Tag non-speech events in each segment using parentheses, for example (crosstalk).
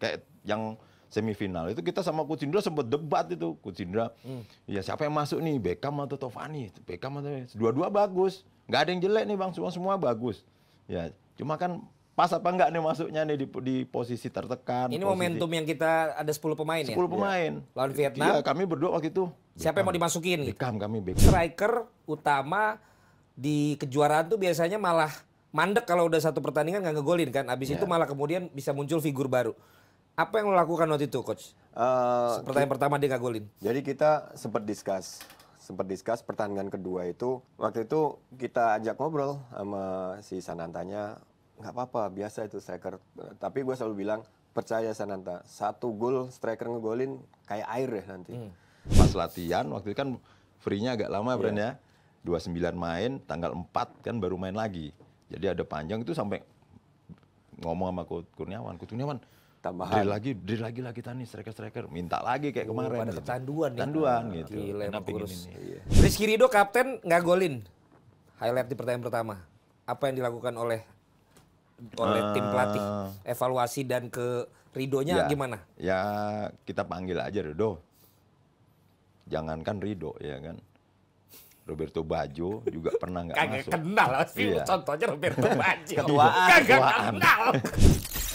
kayak yang semifinal itu kita sama Kucindra sempat debat itu Kucindra hmm. ya siapa yang masuk nih Beckham atau Tovani Beckham atau dua-dua bagus nggak ada yang jelek nih bang semua semua bagus ya cuma kan pas apa enggak nih masuknya nih di, di posisi tertekan ini posisi. momentum yang kita ada 10 pemain 10 ya 10 pemain ya. Iya. lawan Vietnam Ya kami berdua waktu itu Beckham. siapa yang mau dimasukin Beckham kami Beckham striker utama di kejuaraan tuh biasanya malah mandek kalau udah satu pertandingan nggak ngegolin kan abis ya. itu malah kemudian bisa muncul figur baru apa yang lo lakukan waktu itu coach? Uh, Pertanyaan pertama dia gak golin. Jadi kita sempat discuss sempat discuss pertandingan kedua itu waktu itu kita ajak ngobrol sama si Sanantanya nggak apa-apa biasa itu striker tapi gue selalu bilang percaya Sananta satu gol striker ngegolin kayak air ya nanti hmm. pas latihan waktu itu kan free-nya agak lama yeah. ya 29 main tanggal 4 kan baru main lagi jadi ada panjang itu sampai ngomong sama Kurniawan Kurniawan tambahan. Drill lagi, diri lagi lah kita nih striker-striker. Minta lagi kayak oh, kemarin. Pada gitu. kecanduan Kecanduan ya. gitu. Gila, ini. Iya. Rizky Rido kapten nggak golin. Highlight di pertandingan pertama. Apa yang dilakukan oleh oleh uh, tim pelatih? Eh. Evaluasi dan ke Ridonya ya, gimana? Ya kita panggil aja Rido. Jangankan Rido ya kan. Roberto Bajo juga pernah nggak masuk. Kagak kenal sih, iya. contohnya Roberto (laughs) Bajo, Kagak kenal. (laughs)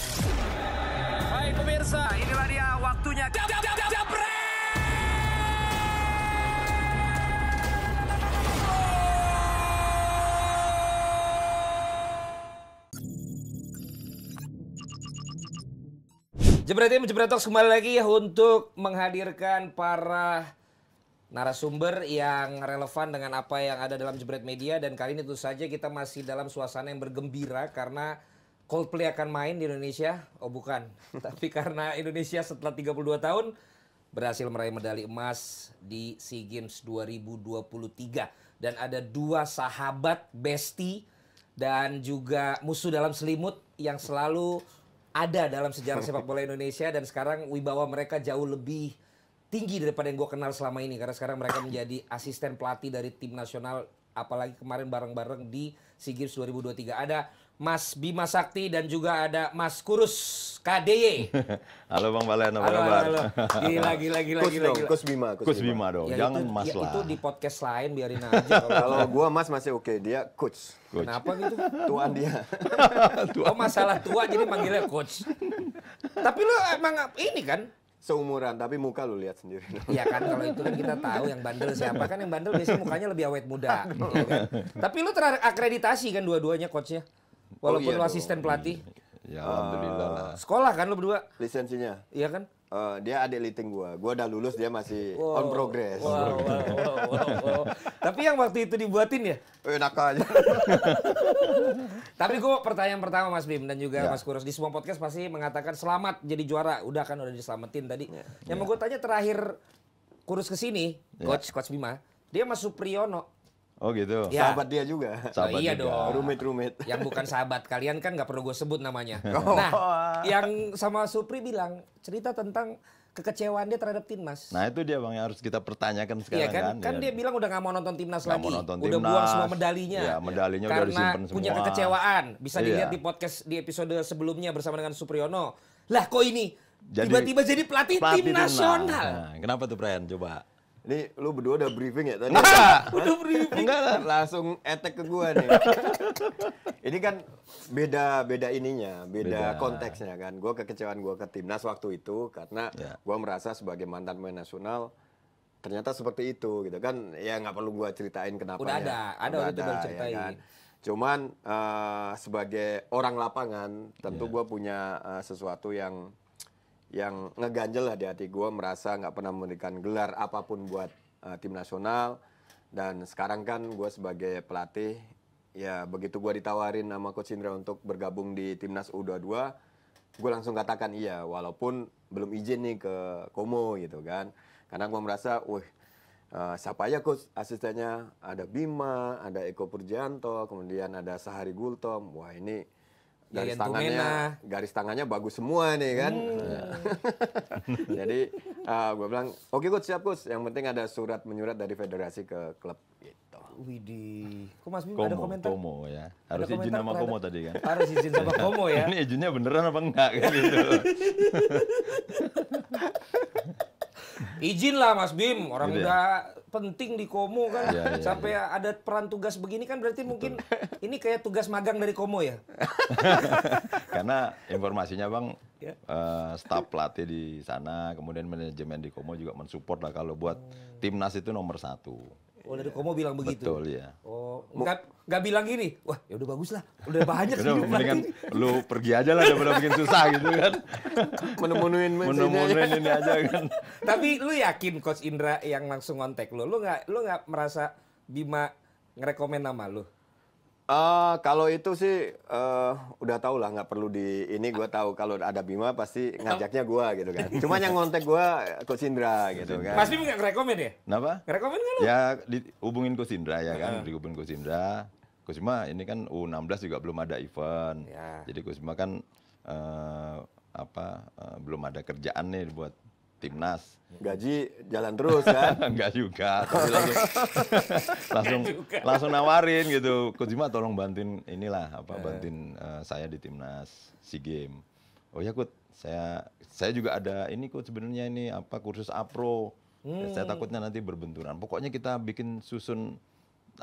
pemirsa, inilah dia waktunya. jam, jam, Jebret jab, Jebret Talks kembali lagi untuk menghadirkan para narasumber yang relevan dengan apa yang ada dalam Jebret Media dan kali ini tentu saja kita masih dalam suasana yang bergembira karena Coldplay akan main di Indonesia? Oh bukan, (laughs) tapi karena Indonesia setelah 32 tahun berhasil meraih medali emas di SEA Games 2023 dan ada dua sahabat bestie dan juga musuh dalam selimut yang selalu ada dalam sejarah sepak bola (laughs) Indonesia dan sekarang wibawa mereka jauh lebih tinggi daripada yang gue kenal selama ini karena sekarang mereka menjadi asisten pelatih dari tim nasional apalagi kemarin bareng-bareng di SEA Games 2023 ada Mas Bima Sakti dan juga ada Mas Kurus KDY. (laughs) Halo Bang Balen, apa halo, kabar? Halo, halo. Gila, gila, gila, kus gila, gila. Kus Bima, Kus, kus Bima. Bima dong, ya, jangan itu, Mas ya, lah. Itu di podcast lain biarin aja. (laughs) Kalau gue Mas masih oke, okay. dia Coach. coach. Kenapa gitu? Tuan dia. (laughs) tua. Oh masalah tua jadi manggilnya Coach. Tapi lo emang ini kan seumuran tapi muka lu lihat sendiri. Iya kan kalau itu kan kita tahu yang bandel siapa kan yang bandel biasanya mukanya lebih awet muda. Gitu kan? Tapi lu terakreditasi kan dua-duanya coachnya? Oh Walaupun oh, iya, asisten pelatih. Ya alhamdulillah uh, Sekolah kan lu berdua? Lisensinya. Iya kan? Uh, dia adik liting gua. Gua udah lulus dia masih wow. on progress. Wow, wow, wow, wow, wow. Tapi yang waktu itu dibuatin ya? Enak eh, aja. (laughs) Tapi gua pertanyaan pertama Mas Bim dan juga ya. Mas Kuros di semua podcast pasti mengatakan selamat jadi juara. Udah kan udah diselamatin tadi. Ya. Yang ya. mau iya. gua tanya terakhir Kurus ke sini, ya. coach coach Bima. Dia masuk Priyono Oh gitu. Ya. Sahabat dia juga. Sahabat oh, iya juga. dong. Rumit-rumit. Yang bukan sahabat kalian kan nggak perlu gue sebut namanya. (laughs) Oh. Nah, yang sama Supri bilang cerita tentang kekecewaan dia terhadap timnas. Nah itu dia bang yang harus kita pertanyakan iya sekarang iya kan? Kan, kan iya. dia, bilang udah nggak mau nonton timnas gak lagi, mau nonton timnas, udah buang semua medalinya. Ya, medalinya Karena udah disimpan semua. punya kekecewaan. Bisa iya. dilihat di podcast di episode sebelumnya bersama dengan Supriyono. Lah kok ini tiba-tiba jadi, jadi pelatih, pelatih tim nasional. Nah, kenapa tuh Brian? Coba ini lu berdua udah briefing ya tadi? ya? udah briefing. Enggak lah. Langsung etek ke gua nih. ini kan beda beda ininya, beda, beda. konteksnya kan. Gua kekecewaan gua ke timnas waktu itu karena yeah. gua merasa sebagai mantan pemain nasional ternyata seperti itu gitu kan. Ya nggak perlu gua ceritain kenapa. Udah ya. ada, ada udah ada, udah ya ceritain. Ya kan? Cuman uh, sebagai orang lapangan tentu yeah. gua punya uh, sesuatu yang yang ngeganjel lah di hati gue merasa nggak pernah memberikan gelar apapun buat uh, tim nasional dan sekarang kan gue sebagai pelatih ya begitu gue ditawarin sama coach Indra untuk bergabung di timnas U22 gue langsung katakan iya walaupun belum izin nih ke Komo gitu kan karena gue merasa wah uh, eh, siapa ya coach asistennya ada Bima ada Eko Purjanto kemudian ada Sahari Gultom wah ini garis Yayan tangannya Tumena. garis tangannya bagus semua nih kan hmm. (laughs) jadi uh, ah, gue bilang oke okay, coach siap coach yang penting ada surat menyurat dari federasi ke klub gitu Widih, kok Mas Bim ada komentar? Komo ya, harus izin sama Komo tadi kan? Harus izin sama (laughs) Komo ya. Ini izinnya beneran apa enggak kan, gitu. (laughs) izin Mas Bim, orang gitu ya? udah penting di Komo kan. Ya, ya, Sampai ya. ada peran tugas begini kan berarti Betul. mungkin ini kayak tugas magang dari Komo ya. (laughs) Karena informasinya Bang ya. uh, staf pelatih di sana, kemudian manajemen di Komo juga mensupport lah kalau buat oh. timnas itu nomor satu. Oh dari Komo bilang begitu. Betul ya. Oh enggak nggak bilang gini. Wah ya udah bagus lah. Udah banyak. (laughs) sih. mendingan lu pergi aja lah daripada bikin susah gitu kan. Menemunuin (laughs) menemunuin ini aja kan. (laughs) Tapi lu yakin Coach Indra yang langsung kontak lu, lu enggak lu enggak merasa Bima ngerekomen nama lu? Uh, kalau itu sih uh, udah tau lah nggak perlu di ini gue tahu kalau ada Bima pasti (laughs) ngajaknya gue gitu kan. (laughs) Cuma yang ngontek gue Coach Indra gitu kan. Mas Bima nggak rekomend ya? Kenapa? nggak kan? Ya dihubungin Coach Indra ya kan, uh. dihubungin Coach Indra. Coach ini kan U16 juga belum ada event. Ya. Jadi Coach kan uh, apa uh, belum ada kerjaan nih buat timnas. Gaji jalan terus kan? Enggak (laughs) juga, (laughs) langsung langsung, juga. langsung nawarin gitu. Kojima tolong bantuin inilah apa eh. bantuin uh, saya di timnas SEA Game. Oh ya Kut, saya saya juga ada ini Kut sebenarnya ini apa kursus APRO. Hmm. Saya takutnya nanti berbenturan. Pokoknya kita bikin susun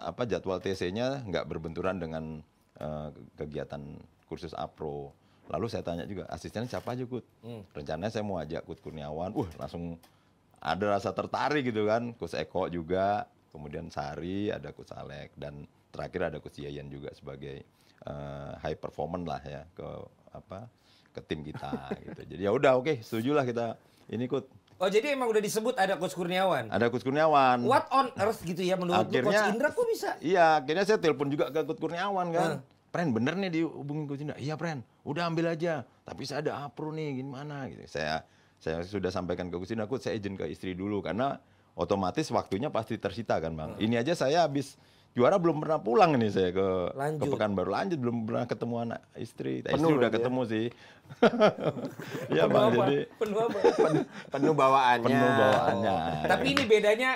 apa jadwal TC-nya nggak berbenturan dengan uh, kegiatan kursus APRO. Lalu saya tanya juga, asisten siapa aja Kut? Hmm. Rencananya saya mau ajak Kut Kurniawan, uh langsung ada rasa tertarik gitu kan. Kus Eko juga, kemudian Sari, ada Kus Alek, dan terakhir ada Kus Yayan juga sebagai uh, high performance lah ya ke apa ke tim kita (laughs) gitu. Jadi ya udah oke, okay, setujulah kita ini Kut. Oh jadi emang udah disebut ada Kus Kurniawan? Ada Kus Kurniawan. What on earth gitu ya menurut akhirnya, Kus Indra kok bisa? Iya akhirnya saya telepon juga ke Kus Kurniawan kan. Hmm. Pren bener nih dihubungin Coach Indra. Iya Pren, udah ambil aja. Tapi saya ada apro nih, gimana gitu. Saya saya sudah sampaikan ke Coach aku saya izin ke istri dulu karena otomatis waktunya pasti tersita kan Bang. Ini aja saya habis juara belum pernah pulang nih saya ke lanjut. ke Pekanbaru lanjut belum pernah ketemu anak istri penuh istri udah ya? ketemu sih (laughs) ya bang apa? jadi penuh apa? (laughs) penuh bawaannya penuh bawaannya oh. tapi ini bedanya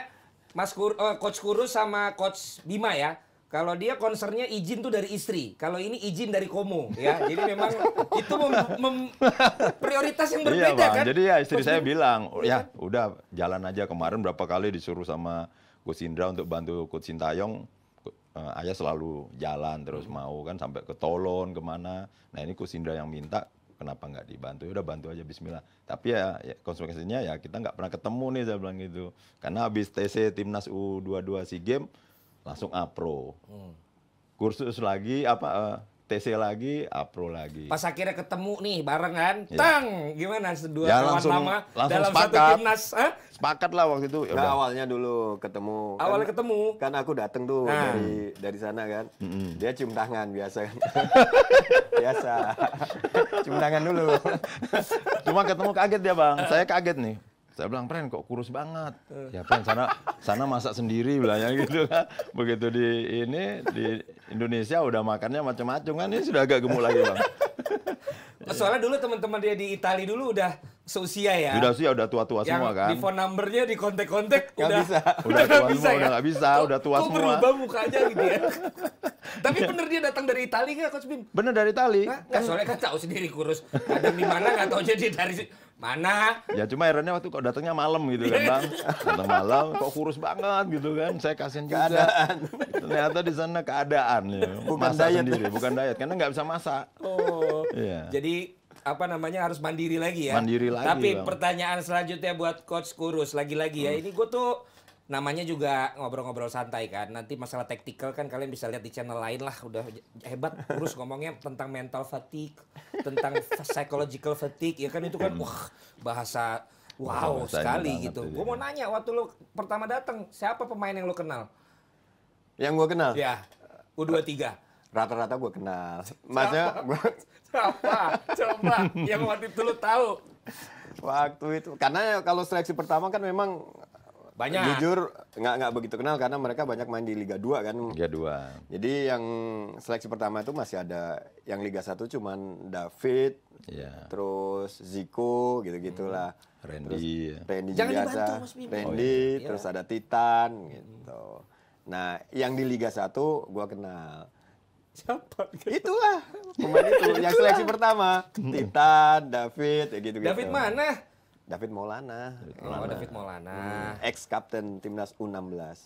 Mas Kur, uh, coach Kurus sama coach Bima ya kalau dia konsernya izin tuh dari istri, kalau ini izin dari komo, ya. Jadi memang itu mem, mem, prioritas yang berbeda iya, kan. Jadi ya istri saya bilang, oh, iya ya kan? udah jalan aja kemarin berapa kali disuruh sama Gus Indra untuk bantu Coach Sintayong, uh, ayah selalu jalan terus hmm. mau kan sampai ke Tolon kemana. Nah ini Gus Indra yang minta, kenapa nggak dibantu? Ya udah bantu aja Bismillah. Tapi ya, ya konsekuensinya ya kita nggak pernah ketemu nih saya bilang gitu. Karena habis TC timnas U22 SEA Games langsung apro. Hmm. Kursus lagi apa uh, eh, TC lagi, apro lagi. Pas akhirnya ketemu nih bareng kan, ya. tang gimana dua ya, langsung, lama langsung dalam sepakat. satu timnas, ha? Sepakat lah waktu itu. Ya nah, awalnya dulu ketemu. Awalnya kan, ketemu. Kan aku dateng tuh nah. dari dari sana kan. Mm -hmm. Dia cium tangan biasa kan. (laughs) biasa. (laughs) cium tangan dulu. Cuma ketemu kaget dia bang. Saya kaget nih. Saya bilang, "Pren kok kurus banget?" Eh. Ya, "Pren sana sana masak sendiri," bilangnya gitu kan. Begitu di ini di Indonesia udah makannya macam-macam kan ini sudah agak gemuk lagi, Bang. Soalnya dulu teman-teman dia di Italia dulu udah seusia ya. sudah usia, udah tua-tua semua kan. Di phone numbernya di kontak-kontak udah bisa. (laughs) Udah nggak bisa semua, ya. Udah nggak bisa, kok, udah tua semua. Kok berubah mukanya gitu ya. (laughs) Tapi iya. bener dia datang dari Itali nggak Coach Bin? Bener dari Itali. Nah, kan soalnya kan tahu sendiri kurus. Ada di mana nggak tahu jadi dari mana. Ya cuma herannya waktu kok datangnya malam gitu kan iya. bang. Datang malam kok kurus banget gitu kan. Saya kasihan juga. Keadaan. Ternyata di sana keadaan ya. Bukan masak diet. bukan diet. Karena nggak bisa masak. Oh. Iya. Jadi apa namanya harus mandiri lagi ya. Mandiri lagi. Tapi bang. pertanyaan selanjutnya buat coach Kurus lagi-lagi ya. hmm. ya. Ini gue tuh namanya juga ngobrol-ngobrol santai kan. Nanti masalah taktikal kan kalian bisa lihat di channel lain lah. Udah hebat Kurus ngomongnya tentang mental fatigue, tentang psychological fatigue ya kan itu kan hmm. wah bahasa wow bahasa sekali gitu. Gue mau nanya waktu lu pertama datang siapa pemain yang lu kenal? Yang gue kenal? Ya. U23 rata-rata gue kenal. Maksudnya gue... Coba, coba. Yang waktu itu lo tahu. Waktu itu. Karena kalau seleksi pertama kan memang eh, banyak jujur nggak nggak begitu kenal karena mereka banyak main di Liga 2 kan Liga 2 jadi yang seleksi pertama itu masih ada yang Liga 1 cuman David yeah. terus Zico gitu gitulah hmm. Randy terus iya. Randy Jangan juga dibantu, ada Randy oh, iya. terus ada Titan gitu nah yang di Liga 1 gua kenal siapa gitu. lah. pemain itu yang seleksi pertama Titan David ya gitu gitu David mana David Maulana. Maulana. Oh, David Maulana. Hmm. ex kapten timnas U16.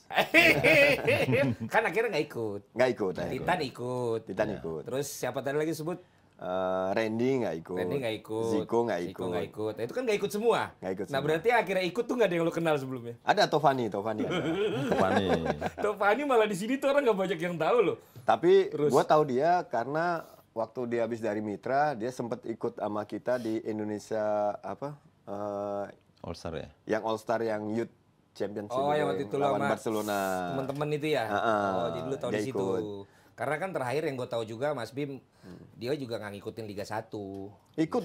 (laughs) kan akhirnya nggak ikut. Nggak ikut. Titan ikut. Titan ikut. Titan ikut. Terus siapa tadi lagi sebut? Uh, Randy nggak ikut. Randy nggak ikut. Ziko nggak ikut. Ziko gak ikut. Nah, itu kan nggak ikut semua. Gak ikut. Nah berarti akhirnya ikut tuh nggak ada yang lo kenal sebelumnya. Ada Tofani, Tofani. (laughs) Tofani. Tofani malah di sini tuh orang nggak banyak yang tahu loh. Tapi gue tahu dia karena waktu dia habis dari Mitra, dia sempat ikut sama kita di Indonesia apa? Uh, All Star ya. Yang All Star yang Youth Championship. Oh, yang waktu itu lawan Barcelona. Teman-teman itu ya. Uh -uh. Oh, jadi lu tahu di situ. Karena kan terakhir yang gue tahu juga Mas Bim, hmm. dia juga nggak ngikutin Liga 1. Ikut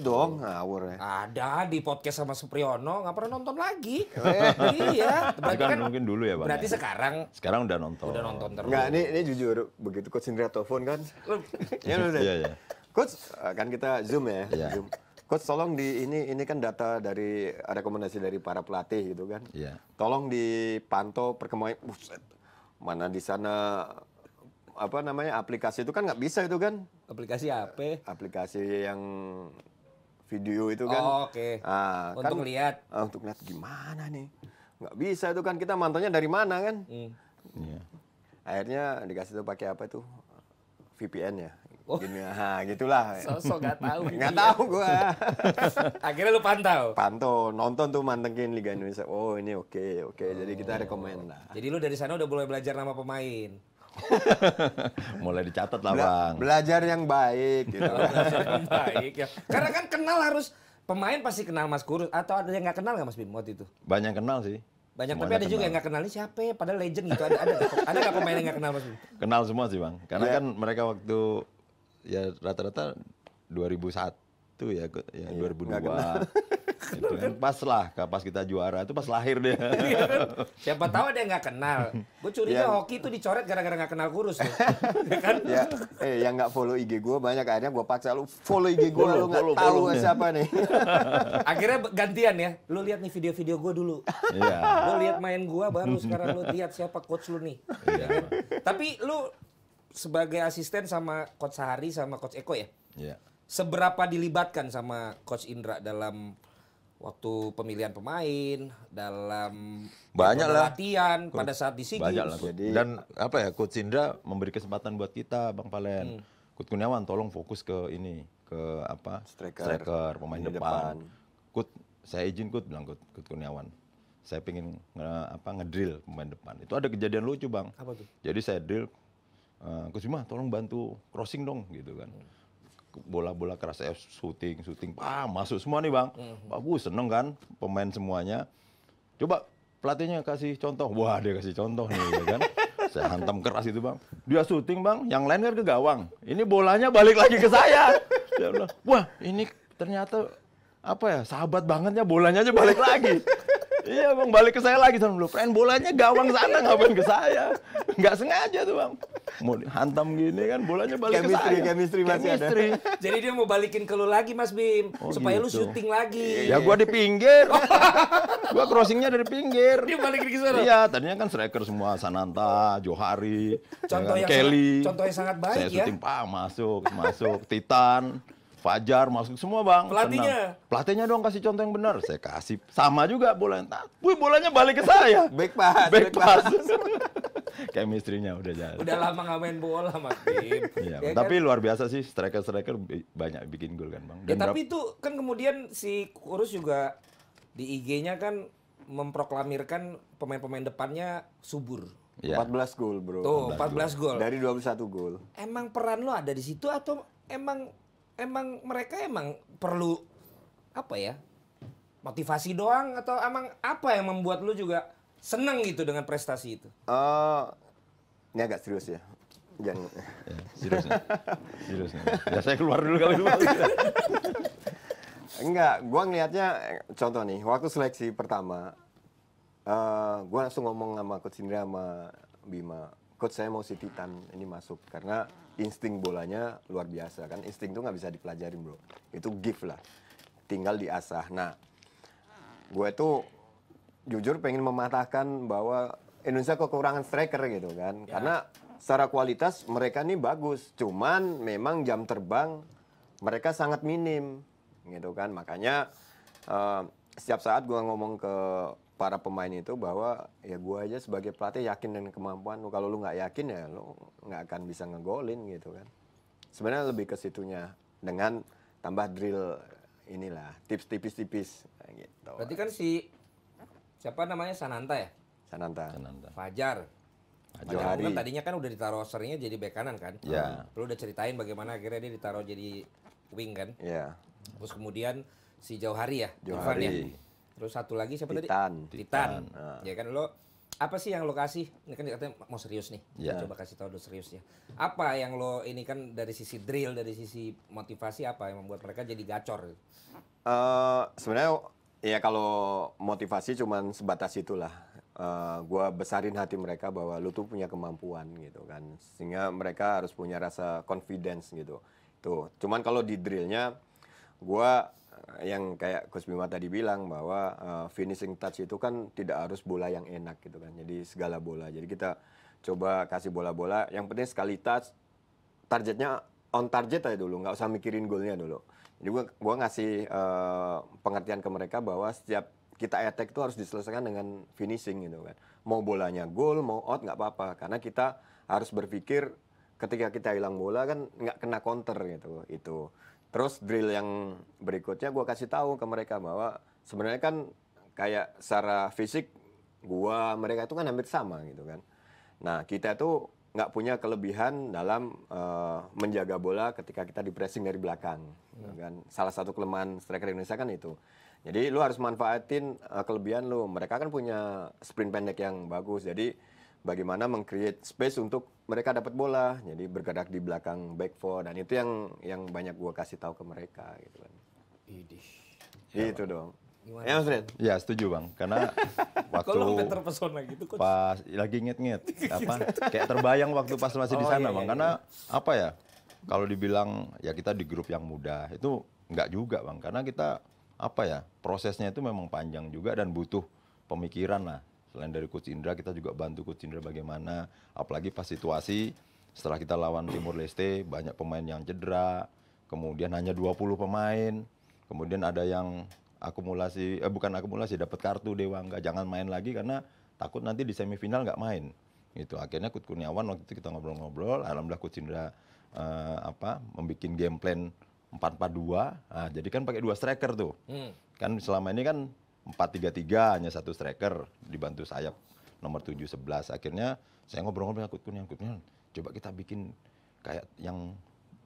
gitu. dong ngawur ya. Ada di podcast sama Supriyono, nggak pernah nonton lagi. (laughs) Iya. iya. Berarti kan, kan mungkin dulu ya Bang. Berarti ya. sekarang. Sekarang udah nonton. Udah nonton terus. Nggak, ini, ini jujur, begitu Coach Indra telepon kan. (laughs) ya udah. Iya, iya. Coach, eh, kan kita Zoom ya. Yeah. Zoom. Coach tolong di ini ini kan data dari rekomendasi dari para pelatih gitu kan. Iya. Tolong dipantau perkembangan buset. Mana di sana apa namanya aplikasi itu kan nggak bisa itu kan? Aplikasi eh, apa? Aplikasi yang video itu kan. Oh, Oke. Okay. Nah, untuk kan, lihat. Ah, untuk lihat gimana nih? Nggak bisa itu kan kita mantannya dari mana kan? Hmm. Yeah. Akhirnya dikasih tuh pakai apa tuh? VPN ya. Oh. Gini, ha, ah, gitulah. Sosok gak tahu. (laughs) gak tahu gua. (laughs) Akhirnya lu pantau. Pantau, nonton tuh mantengin Liga Indonesia. Oh, ini oke, okay, oke. Okay. Jadi kita rekomend lah. Jadi lu dari sana udah mulai belajar nama pemain. (laughs) Mulai dicatat lah bang. Belajar yang baik. Gitu. (laughs) yang baik ya. Karena kan kenal harus pemain pasti kenal Mas Kurus atau ada yang nggak kenal nggak Mas Bim waktu itu? Banyak kenal sih. Banyak Semuanya tapi ada kenal. juga yang nggak kenal ini siapa? Ya? Padahal legend gitu ada ada ada nggak pemain yang nggak kenal Mas Bim? Kenal semua sih bang. Karena yeah. kan mereka waktu ya rata-rata 2001 itu ya, ya iya, 2002. Itu kan, kan pas lah, pas kita juara itu pas lahir dia. Iya kan? Siapa tahu ada nggak kenal. Gue curiga yang... hoki itu dicoret gara-gara nggak kenal kurus. (laughs) ya kan? Ya, eh yang nggak follow IG gue banyak akhirnya gue paksa lu follow IG gue lu nggak tahu siapa nih. (laughs) akhirnya gantian ya. Lu lihat nih video-video gue dulu. Iya. Lu lihat main gue baru sekarang lu lihat siapa coach lu nih. Iya. Kan? Tapi lu sebagai asisten sama coach Sahari sama coach Eko ya? Iya seberapa dilibatkan sama coach Indra dalam waktu pemilihan pemain dalam banyak lah latihan coach, pada saat di sini banyak lah Jadi, dan apa ya coach Indra memberi kesempatan buat kita Bang Palen hmm. Coach Kurniawan tolong fokus ke ini ke apa striker, striker pemain depan. depan Coach saya izin Coach bilang Coach, coach Kurniawan saya pengen nge, apa ngedrill pemain depan itu ada kejadian lucu Bang apa tuh? jadi saya drill uh, Coach Bima tolong bantu crossing dong gitu kan hmm bola-bola keras eh, shooting shooting ah masuk semua nih bang mm bagus seneng kan pemain semuanya coba pelatihnya kasih contoh wah dia kasih contoh nih ya kan (laughs) saya hantam keras itu bang dia shooting bang yang lain kan ke gawang ini bolanya balik lagi ke saya wah ini ternyata apa ya sahabat bangetnya bolanya aja balik lagi iya bang balik ke saya lagi tahun blueprint friend bolanya gawang sana ngapain ke saya nggak sengaja tuh bang mau hantam gini kan bolanya balik chemistry, ke saya chemistry masih chemistry. ada jadi dia mau balikin ke lu lagi mas Bim oh, supaya gitu. lu syuting lagi ya gua di pinggir (laughs) gua crossingnya dari pinggir dia balikin ke sana iya tadinya kan striker semua Sananta Johari contoh ya kan? yang Kelly sangat, contoh yang sangat baik saya ya. syuting pak masuk masuk Titan Fajar masuk semua bang. Pelatihnya? Pelatihnya dong kasih contoh yang benar. Saya kasih sama juga bola. Wih bolanya balik ke saya. (laughs) back pass. Back, back pass. pass. (laughs) chemistry udah jalan. Udah lama nggak main bola mas Bim. (laughs) Iya, ya, ya, tapi kan? luar biasa sih striker-striker banyak bikin gol kan bang. Ya, Dan ya, tapi itu kan kemudian si Kurus juga di IG-nya kan memproklamirkan pemain-pemain depannya subur. Ya. 14 gol bro. Tuh 14, 14 gol. Dari 21 gol. Emang peran lo ada di situ atau emang emang mereka emang perlu apa ya motivasi doang atau emang apa yang membuat lu juga seneng gitu dengan prestasi itu? Uh, ini agak serius ya. Jangan. Ya, serius. Ya. serius. Ya. ya saya keluar dulu kali dulu. Enggak, gua ngelihatnya contoh nih, waktu seleksi pertama uh, gua langsung ngomong sama coach Indra sama Bima coach saya mau si Titan ini masuk karena insting bolanya luar biasa kan insting tuh nggak bisa dipelajarin bro itu gift lah tinggal diasah nah gue tuh jujur pengen mematahkan bahwa Indonesia kekurangan striker gitu kan ya. karena secara kualitas mereka ini bagus cuman memang jam terbang mereka sangat minim gitu kan makanya uh, setiap saat gue ngomong ke para pemain itu bahwa ya gue aja sebagai pelatih yakin dengan kemampuan lu kalau lu nggak yakin ya lu nggak akan bisa ngegolin gitu kan sebenarnya lebih ke situnya dengan tambah drill inilah tips tipis-tipis gitu berarti kan si siapa namanya Sananta ya Sananta Sananta Fajar Fajar kan tadinya kan udah ditaruh seringnya jadi bek kanan kan ya. Yeah. lu udah ceritain bagaimana akhirnya dia ditaruh jadi wing kan ya. Yeah. terus kemudian si Jauhari ya Jauhari Irfan, ya? Terus satu lagi siapa Titan. tadi? Titan. Titan. Ya ah. kan lo apa sih yang lo kasih? Ini kan katanya mau serius nih. Yeah. Coba kasih tahu lo seriusnya. Apa yang lo ini kan dari sisi drill, dari sisi motivasi apa yang membuat mereka jadi gacor? Uh, sebenarnya ya kalau motivasi cuman sebatas itulah. Uh, gua besarin hati mereka bahwa lu tuh punya kemampuan gitu kan. Sehingga mereka harus punya rasa confidence gitu. Tuh, cuman kalau di drillnya gua Eh, yang kayak Gus Bima tadi bilang bahwa uh, finishing touch itu kan tidak harus bola yang enak gitu kan. Jadi segala bola. Jadi kita coba kasih bola-bola. Yang penting sekali touch targetnya on target aja dulu, nggak usah mikirin golnya dulu. Jadi gua, gua ngasih uh, pengertian ke mereka bahwa setiap kita attack itu harus diselesaikan dengan finishing gitu kan. Mau bolanya gol, mau out nggak apa-apa karena kita harus berpikir ketika kita hilang bola kan nggak kena counter gitu itu Terus drill yang berikutnya gue kasih tahu ke mereka bahwa sebenarnya kan kayak secara fisik gue mereka itu kan hampir sama gitu kan. Nah kita itu nggak punya kelebihan dalam uh, menjaga bola ketika kita di pressing dari belakang, hmm. kan. Salah satu kelemahan striker Indonesia kan itu. Jadi lu harus manfaatin uh, kelebihan lu. Mereka kan punya sprint pendek yang bagus. Jadi bagaimana mengcreate space untuk mereka dapat bola jadi bergerak di belakang back four dan itu yang yang banyak gue kasih tahu ke mereka gitu kan Idih. itu ya, dong Gimana? Ya, Ya, setuju, Bang. Karena (laughs) waktu gitu? Pas lagi nget-nget (laughs) apa kayak terbayang waktu pas masih oh, di sana, iya, Bang. Iya. Karena iya. apa ya? Kalau dibilang ya kita di grup yang muda, itu enggak juga, Bang. Karena kita apa ya? Prosesnya itu memang panjang juga dan butuh pemikiran lah selain dari coach Indra kita juga bantu coach Indra bagaimana apalagi pas situasi setelah kita lawan Timur Leste banyak pemain yang cedera kemudian hanya 20 pemain kemudian ada yang akumulasi eh bukan akumulasi dapat kartu Dewa enggak jangan main lagi karena takut nanti di semifinal nggak main Itu akhirnya Kut Kurniawan waktu itu kita ngobrol-ngobrol alhamdulillah Kut Indra eh, apa membuat game plan 4-4-2 nah, jadi kan pakai dua striker tuh hmm. kan selama ini kan empat tiga tiga hanya satu striker dibantu sayap nomor tujuh sebelas Akhirnya saya ngobrol-ngobrol Kutkun yang Kutkun coba kita bikin kayak yang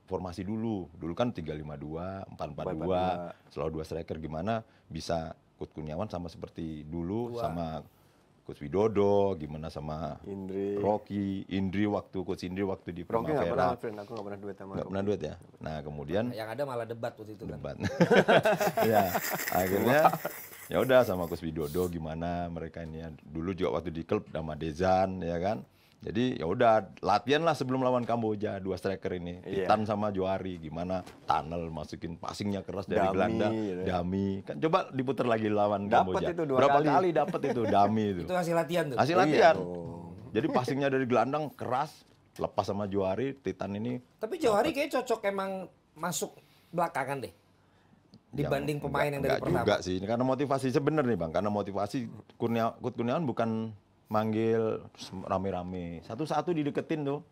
formasi dulu. Dulu kan tiga lima dua empat empat dua selalu dua striker gimana bisa Kut Kurniawan sama seperti dulu dua. sama Coach Widodo, gimana sama Indri. Rocky, Indri waktu Coach Indri waktu di Rocky Primavera. Rocky pernah, friend. aku gak pernah duet sama Gak pernah duet ya? Nah kemudian... Yang ada malah debat waktu itu debat. kan? (laughs) Debat. ya, akhirnya ya udah sama Gus Widodo gimana mereka ini ya. dulu juga waktu di klub sama Dezan ya kan jadi ya udah latihan lah sebelum lawan Kamboja dua striker ini yeah. Titan sama Juari gimana tunnel masukin passingnya keras dari dami, Belanda gitu. Ya. dami kan coba diputar lagi lawan dapet Kamboja itu dua berapa kali, kali (laughs) dapat itu dami itu itu hasil latihan tuh hasil iya. latihan iya, jadi passingnya dari gelandang keras lepas sama Juari Titan ini tapi Juari kayak cocok emang masuk belakangan deh Ya, dibanding yang pemain enggak, yang dari enggak juga sih karena motivasi sebenarnya nih Bang karena motivasi Kurnia Kurniawan bukan manggil rame-rame satu-satu dideketin tuh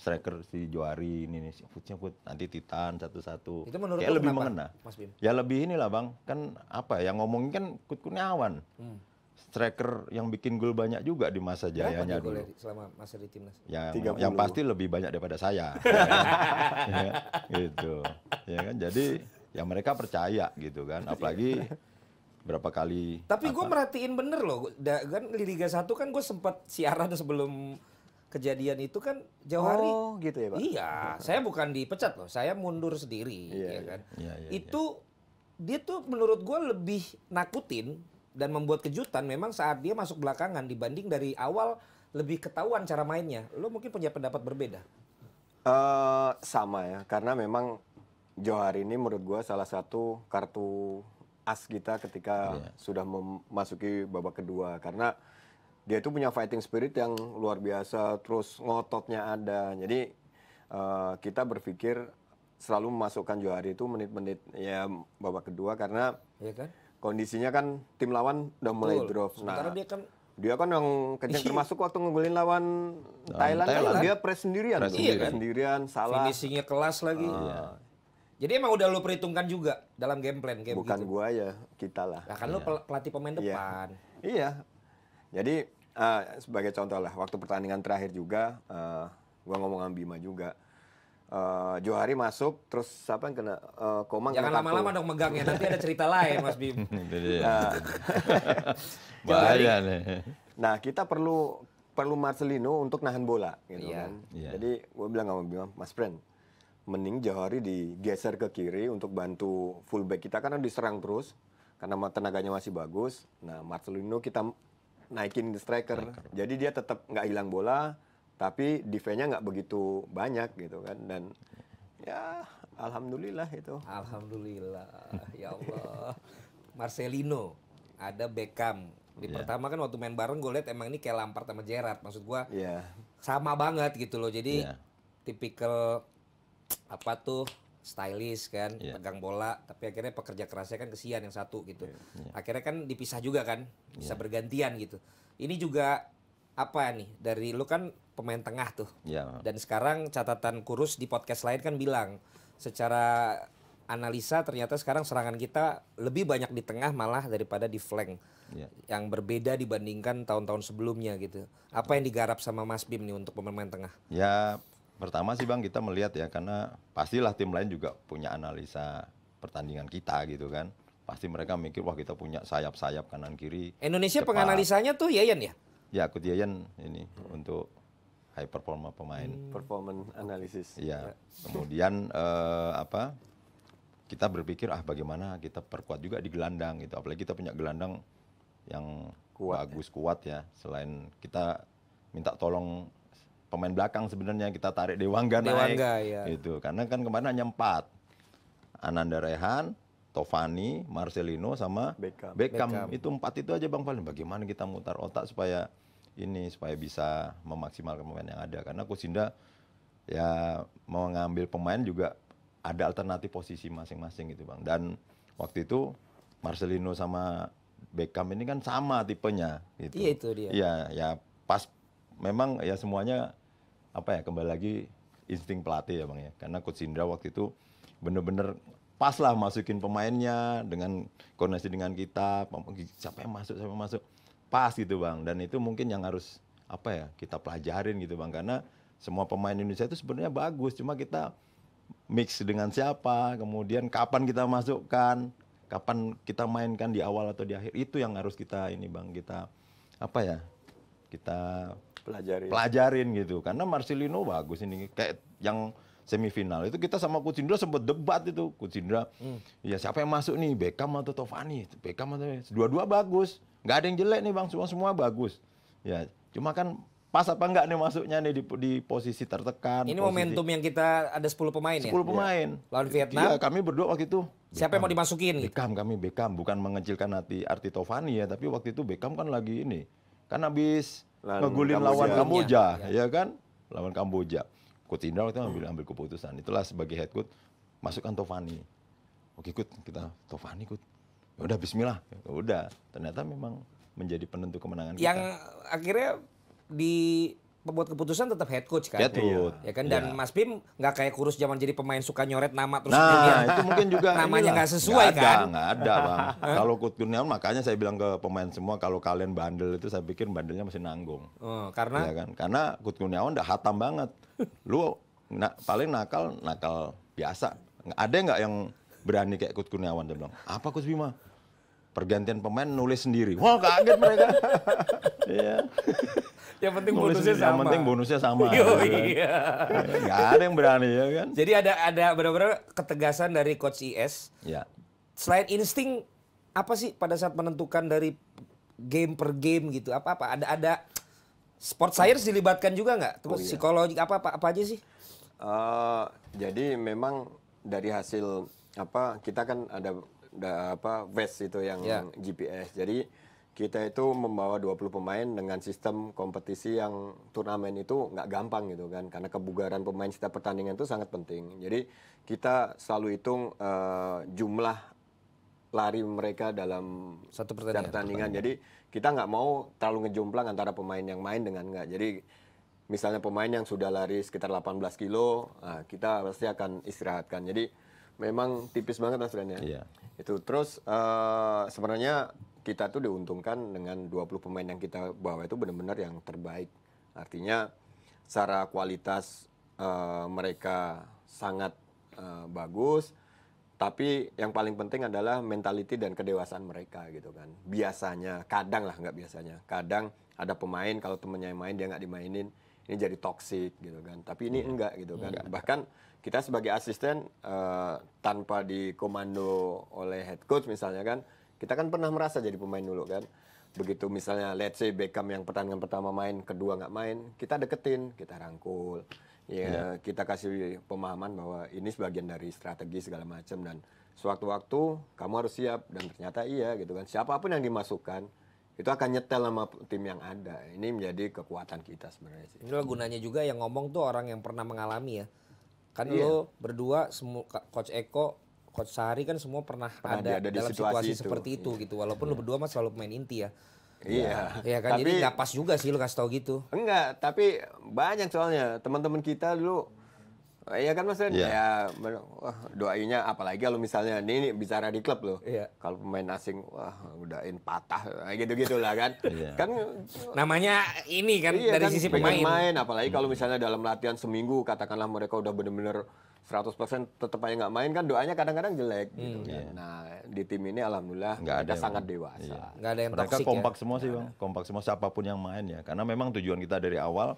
striker si Juari ini nih putnya put nanti Titan satu-satu itu menurut ya lebih mengena Mas Bim? ya lebih inilah Bang kan apa ya, yang ngomongin kan Kut Kurniawan hmm. striker yang bikin gol banyak juga di masa jayanya dulu selama masa di timnas ya, yang yang pasti lebih banyak daripada saya (laughs) ya, gitu ya kan jadi ya mereka percaya gitu kan. Iya. Apalagi berapa kali. Tapi gue merhatiin bener loh, da, kan Liga 1 kan gue sempat siaran sebelum kejadian itu kan jauh hari. Oh gitu ya Pak? Iya, saya bukan dipecat loh, saya mundur sendiri. Iya, ya iya. kan? Iya, iya, itu iya. dia tuh menurut gue lebih nakutin dan membuat kejutan memang saat dia masuk belakangan dibanding dari awal lebih ketahuan cara mainnya. Lo mungkin punya pendapat berbeda? Uh, sama ya, karena memang Johar ini menurut gue salah satu kartu as kita ketika yeah. sudah memasuki babak kedua karena dia itu punya fighting spirit yang luar biasa terus ngototnya ada jadi uh, kita berpikir selalu memasukkan Johari itu menit-menit ya babak kedua karena yeah, kan? kondisinya kan tim lawan udah mulai Betul. drop sementara nah, dia kan dia kan yang kencang (laughs) termasuk waktu ngegulin lawan Thailand, kan Thailand. Kan dia press sendirian press sendirian. sendirian salah finishingnya kelas lagi uh, jadi emang udah lu perhitungkan juga dalam game plan game. Bukan gitu. gua ya, kita lah. Nah, kan iya. lu pelatih pemain iya. depan. Iya. iya. Jadi uh, sebagai contoh lah, waktu pertandingan terakhir juga uh, gua ngomong sama Bima juga. Uh, Johari masuk, terus siapa yang kena uh, Komang Jangan lama-lama dong ya, nanti ada cerita lain Mas Bim. (laughs) nah, (laughs) Bahaya nih. Nah kita perlu perlu Marcelino untuk nahan bola gitu yeah. kan. Iya. Jadi gua bilang sama Bima, Mas Friend, mending Johari digeser ke kiri untuk bantu fullback kita karena diserang terus karena tenaganya masih bagus. Nah, Marcelino kita naikin striker. striker. Jadi dia tetap nggak hilang bola, tapi defense-nya nggak begitu banyak gitu kan dan ya alhamdulillah itu. Alhamdulillah. ya Allah. Marcelino, ada Beckham. Di yeah. pertama kan waktu main bareng gue lihat emang ini kayak Lampard sama Gerard maksud gue Yeah. Sama banget gitu loh. Jadi yeah. tipikal apa tuh stylish kan, yeah. pegang bola, tapi akhirnya pekerja kerasnya kan kesian yang satu gitu. Yeah. Yeah. Akhirnya kan dipisah juga kan, bisa yeah. bergantian gitu. Ini juga apa nih dari lu kan pemain tengah tuh. Yeah. Dan sekarang catatan kurus di podcast lain kan bilang secara analisa ternyata sekarang serangan kita lebih banyak di tengah malah daripada di flank yeah. yang berbeda dibandingkan tahun-tahun sebelumnya gitu. Apa yang digarap sama Mas Bim nih untuk pemain tengah? Ya yeah pertama sih bang kita melihat ya karena pastilah tim lain juga punya analisa pertandingan kita gitu kan pasti mereka mikir wah kita punya sayap-sayap kanan kiri Indonesia cepat. penganalisanya tuh Yayan ya ya aku Yayan ini hmm. untuk high performa pemain hmm. performance analysis ya, ya. kemudian eh, apa kita berpikir ah bagaimana kita perkuat juga di gelandang gitu apalagi kita punya gelandang yang kuat, ya. bagus ya. kuat ya selain kita minta tolong pemain belakang sebenarnya kita tarik Dewangga, Dewangga naik. Ya. Itu karena kan kemarin hanya empat. Ananda Rehan, Tovani, Marcelino sama Beckham. Beckham. Beckham. Itu empat itu aja Bang Paling. Bagaimana kita mutar otak supaya ini supaya bisa memaksimalkan pemain yang ada karena Kusinda ya mau ngambil pemain juga ada alternatif posisi masing-masing gitu Bang. Dan waktu itu Marcelino sama Beckham ini kan sama tipenya gitu. Iya itu dia. Iya, ya pas memang ya semuanya apa ya kembali lagi insting pelatih ya bang ya karena coach Indra waktu itu bener-bener pas lah masukin pemainnya dengan koordinasi dengan kita siapa yang masuk siapa yang masuk pas gitu bang dan itu mungkin yang harus apa ya kita pelajarin gitu bang karena semua pemain Indonesia itu sebenarnya bagus cuma kita mix dengan siapa kemudian kapan kita masukkan kapan kita mainkan di awal atau di akhir itu yang harus kita ini bang kita apa ya kita pelajarin. pelajarin gitu. Karena Marcelino bagus ini kayak yang semifinal itu kita sama Kucindra sempat debat itu Kucindra hmm. ya siapa yang masuk nih Beckham atau Tovani Beckham atau dua-dua bagus nggak ada yang jelek nih bang semua semua bagus ya cuma kan pas apa enggak nih masuknya nih di, di posisi tertekan. Ini posisi... momentum yang kita ada 10 pemain 10 ya. pemain. Ya. Iya. Lawan Vietnam. ya kami berdua waktu itu. Beckham, Siapa yang mau dimasukin? Beckham kami Beckham bukan mengecilkan hati arti Tovani ya, tapi waktu itu Beckham kan lagi ini. Kan habis ngegulin lawan Kamboja, ya, ya. kan? Lawan Kamboja. Coach Indra itu ambil ambil keputusan. Itulah sebagai head coach masukkan Tovani. Oke, Kut, kita Tovani, Kut. Ya udah bismillah. Ya udah, ternyata memang menjadi penentu kemenangan yang kita. Yang akhirnya di pembuat keputusan tetap head coach kan. tuh, iya. Ya kan dan ya. Mas Bim nggak kayak kurus zaman jadi pemain suka nyoret nama terus nah, kemudian itu mungkin juga namanya nggak sesuai gak ada, kan. Gak ada bang. (laughs) kalau Kurt Kurniawan makanya saya bilang ke pemain semua kalau kalian bandel itu saya pikir bandelnya masih nanggung. Oh, karena ya kan karena Kurt Kurniawan udah hatam banget. (laughs) Lu na paling nakal nakal biasa. Ada nggak yang berani kayak Kurt Kurniawan dia bilang apa Kus Bima pergantian pemain nulis sendiri. Wah kaget mereka. (laughs) Iya. yang penting nulis bonusnya sendiri. sama. Yang penting bonusnya sama. Yo, ya, iya. Kan? Iya. Gak ada yang berani ya kan. Jadi ada ada benar-benar ketegasan dari coach IS. Ya. Selain insting apa sih pada saat menentukan dari game per game gitu apa apa ada ada sport science dilibatkan juga nggak oh, terus oh, iya. psikologi apa apa apa aja sih uh, jadi memang dari hasil apa kita kan ada da apa vest itu yang yeah. GPS. Jadi kita itu membawa 20 pemain dengan sistem kompetisi yang turnamen itu nggak gampang gitu kan karena kebugaran pemain setiap pertandingan itu sangat penting. Jadi kita selalu hitung uh, jumlah lari mereka dalam satu pertandingan. pertandingan. Jadi kita nggak mau terlalu ngejumplang antara pemain yang main dengan nggak. Jadi misalnya pemain yang sudah lari sekitar 18 kilo, nah, kita pasti akan istirahatkan. Jadi memang tipis banget mas Ren ya? iya. Itu terus uh, sebenarnya kita tuh diuntungkan dengan 20 pemain yang kita bawa itu benar-benar yang terbaik. Artinya secara kualitas uh, mereka sangat uh, bagus, tapi yang paling penting adalah mentality dan kedewasaan mereka gitu kan. Biasanya, kadang lah nggak biasanya, kadang ada pemain kalau temennya yang main dia nggak dimainin, ini jadi toksik gitu kan tapi ini iya. enggak gitu kan enggak. bahkan kita sebagai asisten uh, tanpa dikomando oleh head coach misalnya kan kita kan pernah merasa jadi pemain dulu kan begitu misalnya let's say Beckham yang pertandingan pertama main kedua nggak main kita deketin kita rangkul ya yeah. kita kasih pemahaman bahwa ini sebagian dari strategi segala macam dan sewaktu-waktu kamu harus siap dan ternyata iya gitu kan siapapun yang dimasukkan itu akan nyetel sama tim yang ada. Ini menjadi kekuatan kita sebenarnya sih. Inilah gunanya juga yang ngomong tuh orang yang pernah mengalami ya. Kan iya. lo berdua semua coach Eko, coach Sari kan semua pernah, pernah ada, ada di dalam situasi, situasi itu. seperti itu iya. gitu. Walaupun iya. lo berdua mah selalu main inti ya. Iya. Iya, iya kan tapi, jadi nggak pas juga sih lo kasih tau gitu. Enggak, tapi banyak soalnya teman-teman kita dulu Iya kan Mas Ren? Yeah. Ya wah, doainya apalagi kalau misalnya ini, ini bicara di klub loh. Yeah. Kalau pemain asing wah udahin patah eh, gitu-gitu lah kan. yeah. Kan namanya ini kan iya, dari kan, sisi pemain. pemain apalagi kalau misalnya dalam latihan seminggu katakanlah mereka udah benar bener 100% tetap aja nggak main kan doanya kadang-kadang jelek hmm. gitu kan. Yeah. Nah, di tim ini alhamdulillah nggak ada sangat dewasa. Iya. Nggak ada yang Mereka ya. kompak ya? semua sih, Bang. Kompak semua siapapun yang main ya. Karena memang tujuan kita dari awal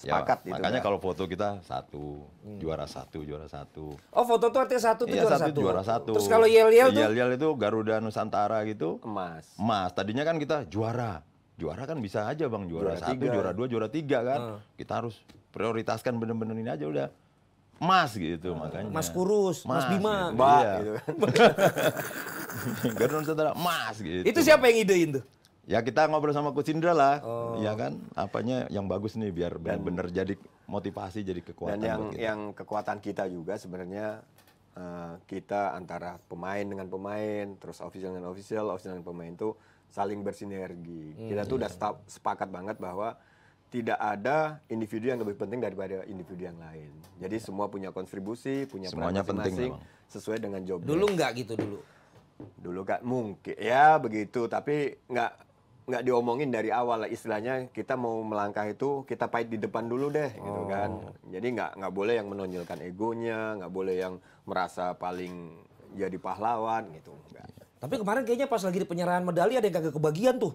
Ya, Sepakat ya, Makanya ya. kalau foto kita satu, hmm. juara satu, juara satu. Oh, foto tuh artinya satu tuh iya, juara satu. juara satu. Terus kalau yel-yel Yel-yel itu Garuda Nusantara gitu. Emas. Emas. Tadinya kan kita juara. Juara kan bisa aja bang, juara, juara satu, tiga. juara dua, juara tiga kan. Hmm. Kita harus prioritaskan bener-bener ini aja udah. Mas gitu hmm. makanya. Mas kurus, Mas, mas Bima. Gitu, Mbak iya. gitu kan. (laughs) Garuda Nusantara, Mas gitu. Itu siapa yang idein tuh? Ya kita ngobrol sama Coach Indra lah, oh. ya kan? Apanya yang bagus nih biar benar-benar jadi motivasi, jadi kekuatan. Dan yang, kita. yang kekuatan kita juga sebenarnya uh, kita antara pemain dengan pemain, terus official dengan official, official dengan pemain itu saling bersinergi. Hmm, kita tuh hmm. udah stop, sepakat banget bahwa tidak ada individu yang lebih penting daripada individu yang lain. Jadi ya. semua punya kontribusi, punya semuanya peran masing-masing sesuai dengan job. Dulu nggak gitu dulu. Dulu kan mungkin ya begitu, tapi nggak nggak diomongin dari awal lah istilahnya kita mau melangkah itu kita pahit di depan dulu deh gitu oh. gitu kan jadi nggak nggak boleh yang menonjolkan egonya nggak boleh yang merasa paling jadi pahlawan gitu enggak. tapi kemarin kayaknya pas lagi di penyerahan medali ada yang kagak kebagian tuh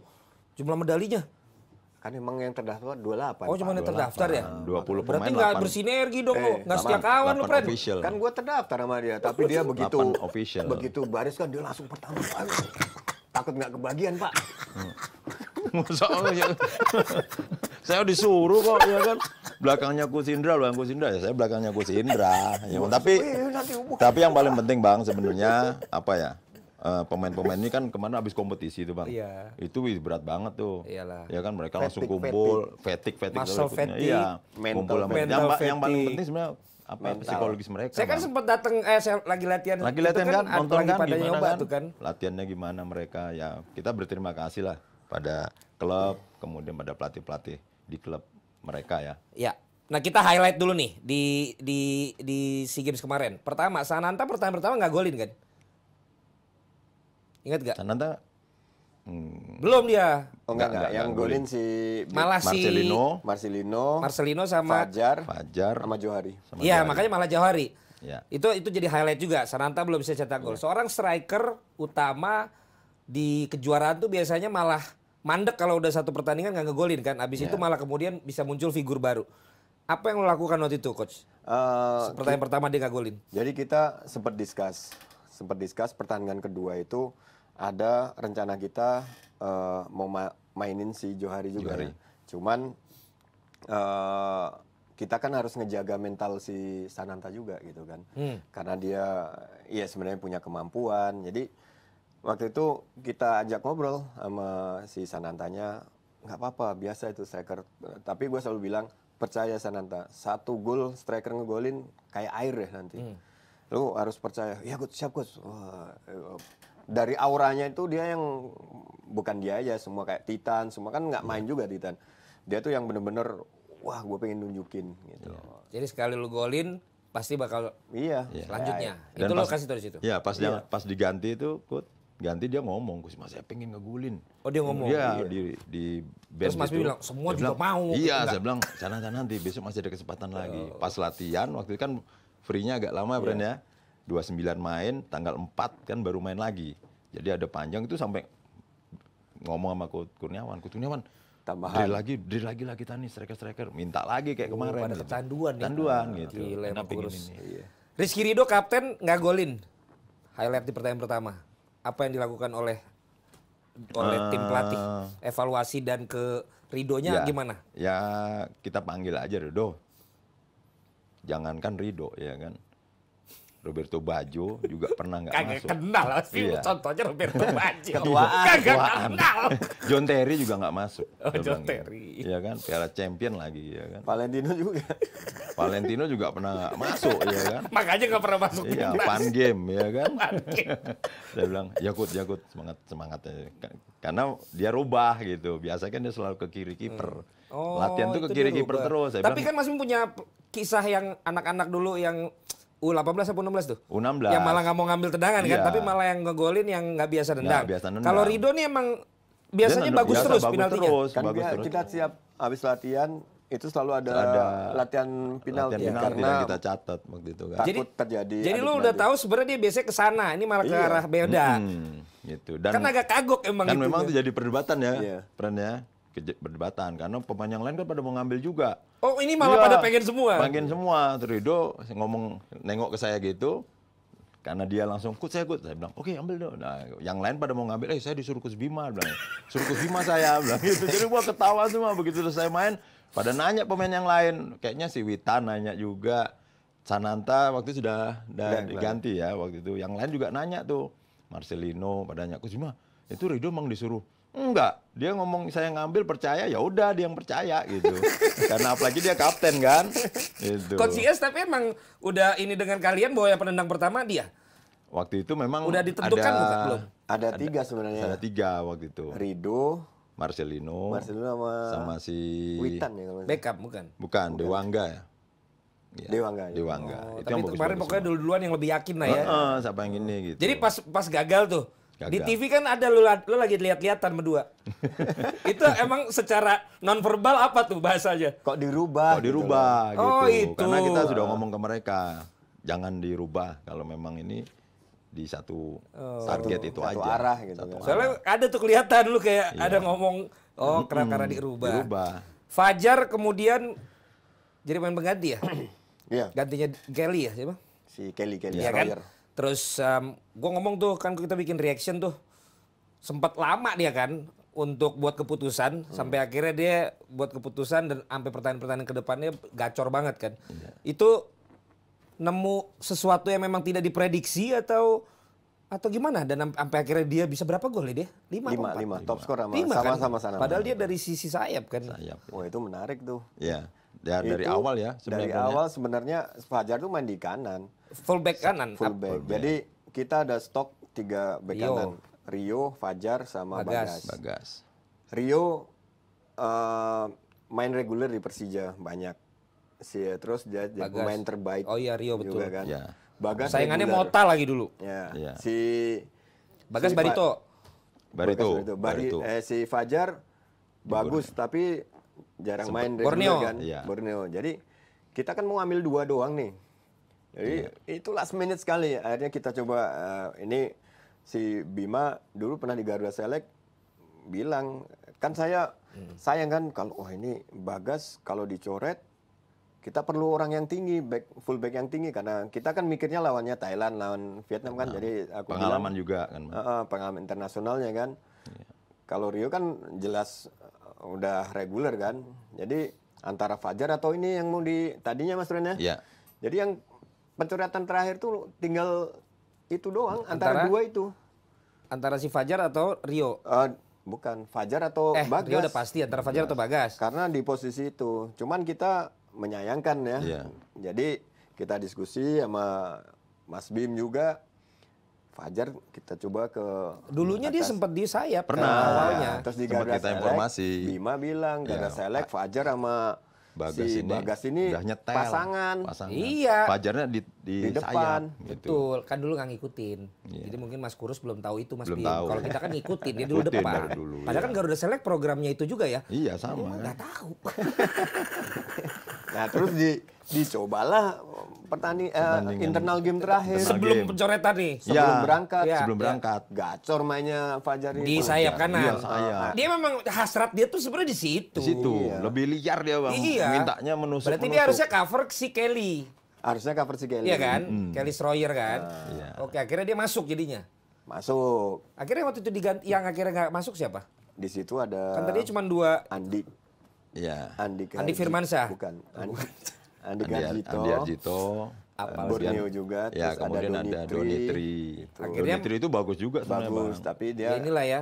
jumlah medalinya kan emang yang terdaftar 28 oh cuma yang terdaftar ya 20 berarti nggak bersinergi dong eh, lo oh, nggak setia kawan lo Fred kan gue terdaftar sama dia tapi dia begitu official. begitu baris kan dia langsung pertama takut nggak kebagian pak. Hmm. (laughs) saya disuruh kok ya kan. Belakangnya Gus Indra, belakang Kus Indra ya saya belakangnya Gus Indra. Ya, tapi iya, tapi yang paling penting bang sebenarnya apa ya? Eh, pemain-pemain ini kan kemana abis kompetisi itu bang? Iya. Itu berat banget tuh. Iyalah. Ya kan mereka fatigue, langsung kumpul, fatigue, fatigue, Iya. kumpul yang, yang paling penting sebenarnya apa mental. psikologis mereka. Saya kan sempat datang eh saya lagi latihan. Lagi latihan kan, kan nonton kan gimana nyoba kan, tuh kan. Latihannya gimana mereka ya kita berterima kasih lah pada klub kemudian pada pelatih-pelatih di klub mereka ya. Ya. Nah kita highlight dulu nih di di di SEA Games kemarin. Pertama Sananta pertama pertama nggak golin kan? Ingat gak? Sananta Hmm. Belum dia. Oh enggak, enggak, enggak yang golin si malah si Marcelino, Marcelino, Marcelino sama Fajar, Fajar sama Johari. Iya, makanya malah Johari. Ya. Itu itu jadi highlight juga. Sananta belum bisa cetak gol. Ya. Seorang striker utama di kejuaraan tuh biasanya malah mandek kalau udah satu pertandingan nggak ngegolin kan. Abis ya. itu malah kemudian bisa muncul figur baru. Apa yang lo lakukan waktu itu, coach? Uh, eh, pertandingan pertama dia nggak golin. Jadi kita sempat diskus, sempat diskus pertandingan kedua itu ada rencana kita uh, mau ma mainin si Johari juga. Johari. Ya. Cuman uh, kita kan harus ngejaga mental si Sananta juga gitu kan. Hmm. Karena dia ya sebenarnya punya kemampuan. Jadi waktu itu kita ajak ngobrol sama si Sanantanya nggak apa-apa biasa itu striker tapi gue selalu bilang percaya Sananta satu gol striker ngegolin kayak air ya nanti hmm. lu harus percaya ya gue siap gue dari auranya itu dia yang bukan dia aja semua kayak Titan semua kan nggak main iya. juga Titan dia tuh yang bener-bener wah gue pengen nunjukin gitu iya. jadi sekali lu golin pasti bakal iya, iya. selanjutnya itu lokasi lo kasih tuh di situ ya pas iya. pas diganti itu put ganti dia ngomong gue masih pengen ngegulin oh dia ngomong ya iya. di di band terus Mas gitu. bilang semua juga bilang, mau iya enggak. saya bilang sana sana nanti besok masih ada kesempatan lagi oh. pas latihan waktu itu kan free-nya agak lama yeah. ya 29 main, tanggal 4 kan baru main lagi. Jadi ada panjang itu sampai ngomong sama Kut Kurniawan, Kut Kurniawan tambahan drill lagi drill lagi lagi tani striker striker minta lagi kayak oh, kemarin pada gitu. kecanduan kecanduan ah, gitu Gila, Enak Ini. Iya. Rizky Rido kapten nggak golin highlight di pertandingan pertama apa yang dilakukan oleh oleh uh, tim eh. pelatih evaluasi dan ke Ridonya ya, gimana ya kita panggil aja Rido jangankan Rido ya kan Roberto Baggio juga pernah nggak masuk. Kagak kenal sih, iya. contohnya Roberto Baggio. Ketuaan. (laughs) Iya. Kagak kenal. (laughs) John Terry juga nggak masuk. Oh, John Terry. Iya kan, Piala Champion lagi ya kan. Valentino juga. (laughs) Valentino juga pernah nggak masuk ya kan. Makanya nggak pernah masuk. Iya, pan game ya kan. Saya bilang, yakut yakut semangat semangat karena dia rubah gitu. Biasanya kan dia selalu ke kiri kiper. Hmm. Oh, Latihan tuh ke kiri kiper terus. Tapi bilang, kan masih punya kisah yang anak-anak dulu yang U18 atau U16 tuh? U16. Yang malah nggak mau ngambil tendangan kan, iya. kan, tapi malah yang ngegolin yang nggak biasa tendang. Biasa tendang. Kalau Rido nih emang biasanya bagus terus bagus penaltinya. Terus, kan bagus terus. kita siap habis latihan itu selalu ada, ada latihan penalti latihan ya, karena kita catat waktu itu kan. Jadi terjadi. Jadi lu udah tahu sebenarnya dia biasanya ke sana, ini malah iya. ke arah beda. Hmm, gitu. Dan kan agak kagok emang Dan gitu memang itu jadi perdebatan ya, iya. perannya perdebatan karena pemain yang lain kan pada mau ngambil juga. Oh, ini malah dia, pada pengen semua. Pengen semua. Trido ngomong nengok ke saya gitu. Karena dia langsung kut saya kut. Saya bilang, "Oke, okay, ambil dong." Nah, yang lain pada mau ngambil, "Eh, saya disuruh Kus Bima." bilang. "Suruh Kus Bima saya." bilang gitu. Jadi gua ketawa semua begitu selesai main, pada nanya pemain yang lain. Kayaknya si Wita nanya juga. Sananta waktu itu sudah, sudah diganti ya waktu itu. Yang lain juga nanya tuh. Marcelino pada nanya, "Kus Bima, itu Rido emang disuruh Enggak, dia ngomong saya ngambil percaya ya udah dia yang percaya gitu (laughs) karena apalagi dia kapten kan gitu. coach CS tapi emang udah ini dengan kalian bahwa yang penendang pertama dia waktu itu memang udah ditentukan ada, belum ada tiga sebenarnya ada tiga waktu itu Rido Marcelino Marcelino sama, sama si Witan ya kalau Backup bukan bukan, bukan. Dewangga ya iya. Ya, Dewangga. Dewangga. Oh, itu tapi yang itu kemarin pokoknya dulu duluan yang lebih yakin lah ya. Uh, uh, siapa yang ini gitu. Jadi pas pas gagal tuh, Gagal. Di TV kan ada lu, lu lagi lihat-lihatan berdua. (laughs) itu emang secara non verbal apa tuh bahasanya? Kok dirubah? Kok gitu dirubah oh, gitu. gitu. Oh, itu. Karena kita sudah ngomong ke mereka, jangan dirubah kalau memang ini di satu oh. target itu satu aja. Arah gitu satu ya. arah Soalnya ada tuh kelihatan lu kayak iya. ada ngomong oh mm -hmm. karena dirubah. dirubah. Fajar kemudian jadi main pengganti ya? Iya. Gantinya Kelly ya siapa? Si Kelly Kelly ya, Kan? Terus um, gue ngomong tuh kan kita bikin reaction tuh sempat lama dia kan untuk buat keputusan hmm. sampai akhirnya dia buat keputusan dan sampai pertanyaan-pertanyaan kedepannya gacor banget kan. Iya. Itu nemu sesuatu yang memang tidak diprediksi atau atau gimana dan sampai akhirnya dia bisa berapa gol ya dia? Lima, lima, lima. top skor sama lima, sama, kan? sama sana. Padahal dia dari sisi sayap kan. Sayap. Iya. Wah, oh, itu menarik tuh. Iya. Ya, dari awal ya Dari awal sebenarnya Fajar tuh main di kanan fullback kanan. Fullback. Full Jadi kita ada stok tiga back Rio. kanan. Rio, Fajar, sama Bagas. Bagas. Rio uh, main reguler di Persija banyak. Si terus dia jadi pemain terbaik. Oh iya Rio betul. kan. Ya. Bagas saingannya regular. Mota lagi dulu. Ya. ya. Si Bagas si Barito. Barito. Barito. Barito. eh, si Fajar di bagus tapi jarang Sempet. main reguler Borneo. kan. Ya. Borneo. Jadi kita kan mau ambil dua doang nih jadi yeah. itu last minute sekali. Akhirnya kita coba uh, ini si Bima dulu pernah di Garuda Select bilang kan saya hmm. sayang kan kalau oh ini Bagas kalau dicoret kita perlu orang yang tinggi back full back yang tinggi karena kita kan mikirnya lawannya Thailand lawan Vietnam kan nah, jadi aku pengalaman bilang, juga kan uh, uh, pengalaman internasionalnya kan yeah. kalau Rio kan jelas uh, udah reguler kan jadi antara Fajar atau ini yang mau di tadinya Mas Ren ya yeah. jadi yang pencurian terakhir tuh tinggal itu doang antara, antara dua itu. Antara si Fajar atau Rio? Uh, bukan, Fajar atau eh, Bagas. Rio udah pasti antara Fajar yes. atau Bagas. Karena di posisi itu. Cuman kita menyayangkan ya. Yeah. Jadi kita diskusi sama Mas Bim juga Fajar kita coba ke dulunya atas. dia sempat di sayap pernah kan, awalnya iya, terus di kita informasi Bima bilang garda iya. yeah. selek Fajar sama Bagas si ini, Bagas ini udah nyetel, pasangan. pasangan. Iya. Pajarnya di, di, di depan. Sayap, gitu. Betul. Kan dulu nggak ngikutin. Yeah. Jadi mungkin Mas Kurus belum tahu itu Mas belum Kalau ya. kita kan ngikutin, dia dulu Kutin depan. Dulu, Padahal ya. kan Garuda Select programnya itu juga ya. Iya sama. Nggak tahu. nah terus di dicobalah eh, pertani eh, internal game terakhir sebelum pencoretan nih sebelum ya, berangkat ya, sebelum iya. berangkat ya. gacor mainnya Fajar di iya, sayap kanan iya, sayap. Nah, dia memang hasrat dia tuh sebenarnya di situ di situ iya. lebih liar dia bang iya. mintanya menusuk berarti menusuk. dia harusnya cover si Kelly harusnya cover si Kelly iya kan hmm. Kelly Stroyer kan uh, iya. oke akhirnya dia masuk jadinya masuk akhirnya waktu itu diganti yang akhirnya nggak masuk siapa di situ ada kan tadi cuma dua Andi ya Andi Andi Firmansyah bukan Andi. Andi Arjito, Andi Arjito Borneo juga, ya, terus kemudian ada Donitri. Ada Donitri. Itu. Akhirnya, Donitri itu bagus juga sebenarnya. Bagus, bang. tapi dia... Ya inilah ya,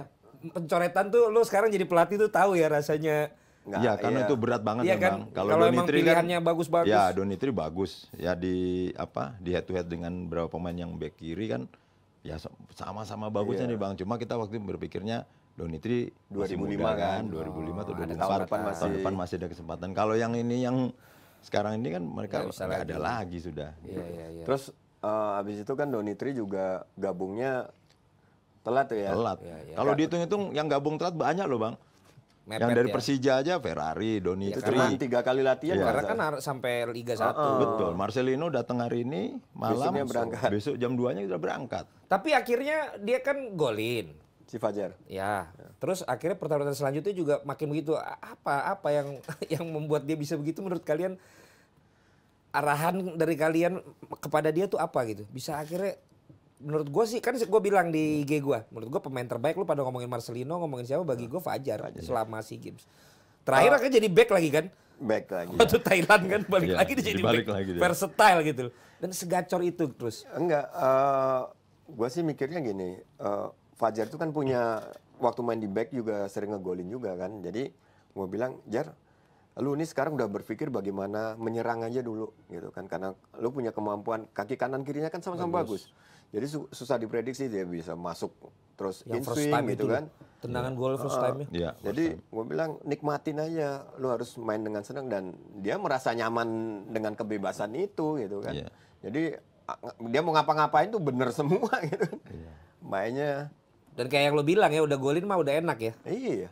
pencoretan tuh lo sekarang jadi pelatih tuh tahu ya rasanya. Iya karena iya. itu berat banget iya, ya kan? bang. Kan, Kalau Donitri pilihannya kan, bagus-bagus. Ya Donitri bagus. Ya di apa di head to head dengan beberapa pemain yang back kiri kan ya sama-sama bagusnya iya. nih bang. Cuma kita waktu berpikirnya Doni Donitri 2005 muda, kan, 2005 kan? atau 2004 tahun depan, masih. tahun depan masih ada kesempatan. Kalau yang ini yang sekarang ini kan mereka nggak ada lagi sudah. Iya, iya, iya. Terus uh, abis itu kan Doni Tri juga gabungnya telat ya. Telat. Ya, ya. Kalau dihitung-hitung yang gabung telat banyak loh bang. Mepet yang dari ya. Persija aja Ferrari, Doni ya, Tri. Karena tiga kali latihan. Ya, karena kan sampai Liga 1. Uh, uh. Betul. Marcelino datang hari ini malam. berangkat. Besok jam 2-nya sudah berangkat. Tapi akhirnya dia kan golin. Cifajar. Ya. ya. Terus akhirnya pertarungan selanjutnya juga makin begitu. Apa apa yang (laughs) yang membuat dia bisa begitu menurut kalian? Arahan dari kalian kepada dia tuh apa gitu? Bisa akhirnya menurut gue sih kan gue bilang di IG gue, menurut gue pemain terbaik lu pada ngomongin Marcelino, ngomongin siapa bagi gue Fajar, Fajar ya. selama si Games. Terakhir oh. akhirnya jadi back lagi kan? Back lagi. (laughs) Waktu ya. Thailand kan balik ya, lagi dia jadi balik back. Lagi Versatile gitu. Dan segacor itu terus. Enggak, uh, eh, gue sih mikirnya gini, uh, Fajar itu kan punya waktu main di back juga sering ngegolin juga kan. Jadi gue bilang, Jar, lu ini sekarang udah berpikir bagaimana menyerang aja dulu gitu kan. Karena lu punya kemampuan kaki kanan kirinya kan sama-sama bagus. bagus. Jadi su susah diprediksi dia bisa masuk terus yang in first time gitu itu, kan. Tendangan gol first ya, time uh, ya. Jadi gua bilang nikmatin aja, lu harus main dengan senang dan dia merasa nyaman dengan kebebasan itu gitu kan. Yeah. Jadi dia mau ngapa-ngapain tuh bener semua (laughs) gitu. Kan. Yeah. Mainnya dan kayak yang lo bilang ya udah golin mah udah enak ya. Iya.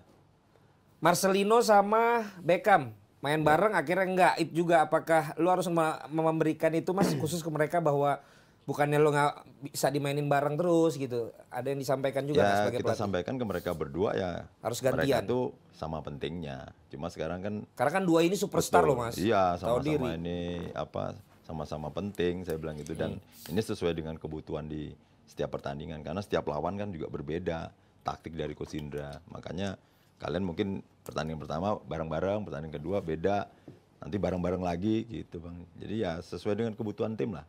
Marcelino sama Beckham main bareng akhirnya enggak Itu juga apakah lo harus memberikan itu mas khusus ke mereka bahwa bukannya lo nggak bisa dimainin bareng terus gitu ada yang disampaikan juga ya, sebagai kita pelatih. sampaikan ke mereka berdua ya harus gantian mereka itu sama pentingnya cuma sekarang kan karena kan dua ini superstar lo mas iya sama-sama ini apa sama-sama penting saya bilang gitu dan hmm. ini sesuai dengan kebutuhan di setiap pertandingan karena setiap lawan kan juga berbeda taktik dari coach Indra. Makanya kalian mungkin pertandingan pertama bareng-bareng, pertandingan kedua beda, nanti bareng-bareng lagi gitu, Bang. Jadi ya sesuai dengan kebutuhan tim lah.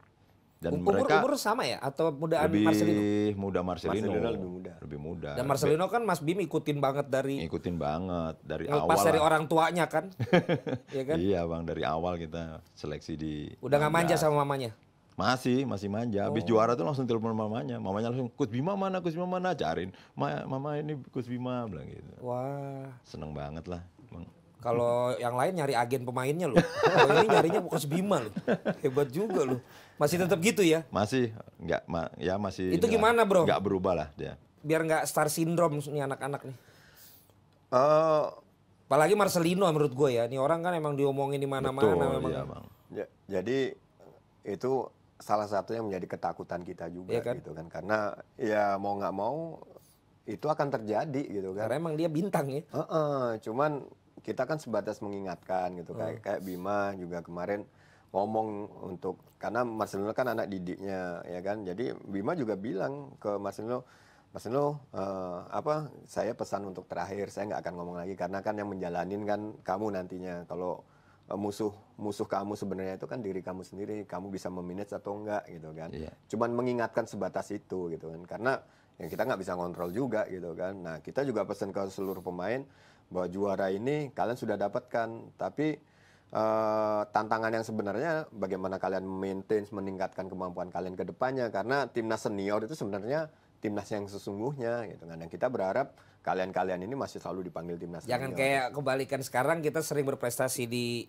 Dan umur, mereka umur sama ya atau muda lebih Marcelino? muda Marcelino. Marcelino lebih muda. Lebih muda. Dan Marcelino kan Mas Bim ikutin banget dari ikutin banget dari awal. Pas dari orang tuanya kan. (laughs) iya kan? Iya, Bang, dari awal kita seleksi di Udah nggak manja sama mamanya? Masih, masih manja. Habis oh. juara tuh langsung telepon mamanya. Mamanya langsung, Kus Bima mana, Kus Bima mana? Cariin, Ma, mama ini Kus Bima, bilang gitu. Wah. Seneng banget lah. Kalau yang lain nyari agen pemainnya loh. Kalau ini nyarinya Kus Bima loh. Hebat juga loh. Masih tetap gitu ya? Masih, Enggak, ma ya masih. Itu gimana bro? Enggak berubah lah dia. Biar enggak star syndrome nih anak-anak nih. Uh, Apalagi Marcelino menurut gue ya. Ini orang kan emang diomongin di mana-mana memang. Iya, ya. bang. Ya, jadi itu salah satu yang menjadi ketakutan kita juga ya kan? gitu kan karena ya mau nggak mau itu akan terjadi gitu kan karena emang dia bintang ya uh -uh, cuman kita kan sebatas mengingatkan gitu hmm. kayak Bima juga kemarin ngomong untuk karena Marcelino kan anak didiknya ya kan jadi Bima juga bilang ke Marcelino Mas uh, eh, apa saya pesan untuk terakhir saya nggak akan ngomong lagi karena kan yang menjalanin kan kamu nantinya kalau Eh, musuh musuh kamu sebenarnya itu kan diri kamu sendiri kamu bisa memanage atau enggak gitu kan yeah. cuman mengingatkan sebatas itu gitu kan karena yang kita nggak bisa kontrol juga gitu kan nah kita juga pesan ke seluruh pemain bahwa juara ini kalian sudah dapatkan tapi uh, tantangan yang sebenarnya bagaimana kalian maintain meningkatkan kemampuan kalian ke depannya karena timnas senior itu sebenarnya timnas yang sesungguhnya gitu kan dan kita berharap kalian-kalian ini masih selalu dipanggil timnas. Jangan senior. kayak kebalikan sekarang kita sering berprestasi di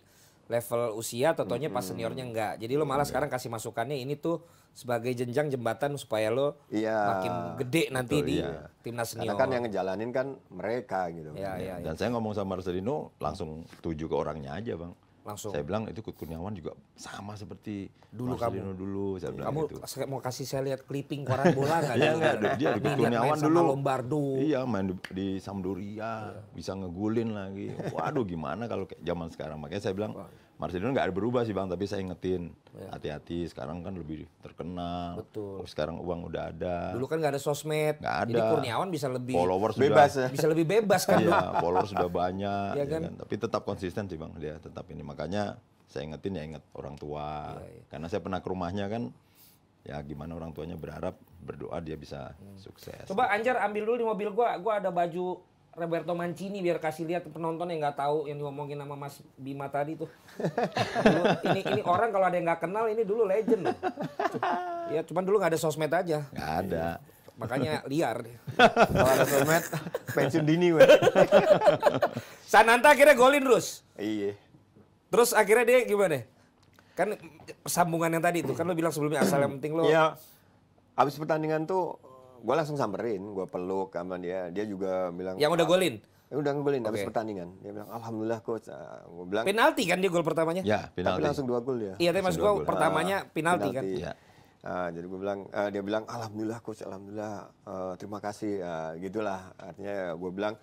level usia, totonya pas seniornya enggak. Jadi lo malah iya. sekarang kasih masukannya ini tuh sebagai jenjang jembatan supaya lo iya, makin gede nanti betul, di iya. timnas senior. Karena kan yang ngejalanin kan mereka gitu. Ya, ya, Dan saya ngomong sama Marcelino langsung tuju ke orangnya aja bang. Langsung. Saya bilang itu Kut Kurniawan juga sama seperti dulu Marcelino kamu. dulu. Saya bilang kamu gitu. mau kasih saya lihat clipping koran bola nggak? (laughs) Iya nggak. Dia Kut Kurniawan dulu. Lombardo. Iya main di, di Sampdoria, iya. bisa ngegulin lagi. Waduh gimana kalau kayak zaman sekarang. Makanya saya bilang. Marcelino nggak ada berubah sih bang, tapi saya ingetin iya. hati-hati. Ya. Sekarang kan lebih terkenal. Betul. Oh, sekarang uang udah ada. Dulu kan nggak ada sosmed. Nggak ada. Jadi Kurniawan bisa lebih followers bebas. Sudah, ya. Bisa lebih bebas kan. Iya, followers sudah banyak. Iya ya kan? Ya kan? Tapi tetap konsisten sih bang dia, tetap ini makanya saya ingetin ya inget orang tua. Ya, ya. Karena saya pernah ke rumahnya kan, ya gimana orang tuanya berharap berdoa dia bisa hmm. sukses. Coba Anjar ambil dulu di mobil gua, gua ada baju Roberto Mancini biar kasih lihat penonton yang nggak tahu yang ngomongin nama Mas Bima tadi tuh. ini ini orang kalau ada yang nggak kenal ini dulu legend loh. Ya cuman dulu nggak ada sosmed aja. Nggak ada. Makanya liar. kalau ada sosmed pensiun dini gue. Sananta akhirnya golin terus. Iya. Terus akhirnya dia gimana? Kan sambungan yang tadi itu kan lo bilang sebelumnya asal yang penting lo. Iya. Abis pertandingan tuh gue langsung samperin, gue peluk sama dia. Dia juga bilang. Yang udah ah, golin? Ya udah ngegolin okay. habis pertandingan. Dia bilang alhamdulillah coach. Nah, gue bilang penalti kan dia gol pertamanya? Ya, Tapi langsung dua gol dia. Iya, tapi maksud gue pertamanya uh, penalti, kan. Iya. Uh, jadi gue bilang uh, dia bilang alhamdulillah coach, alhamdulillah uh, terima kasih uh, gitulah. Artinya gue bilang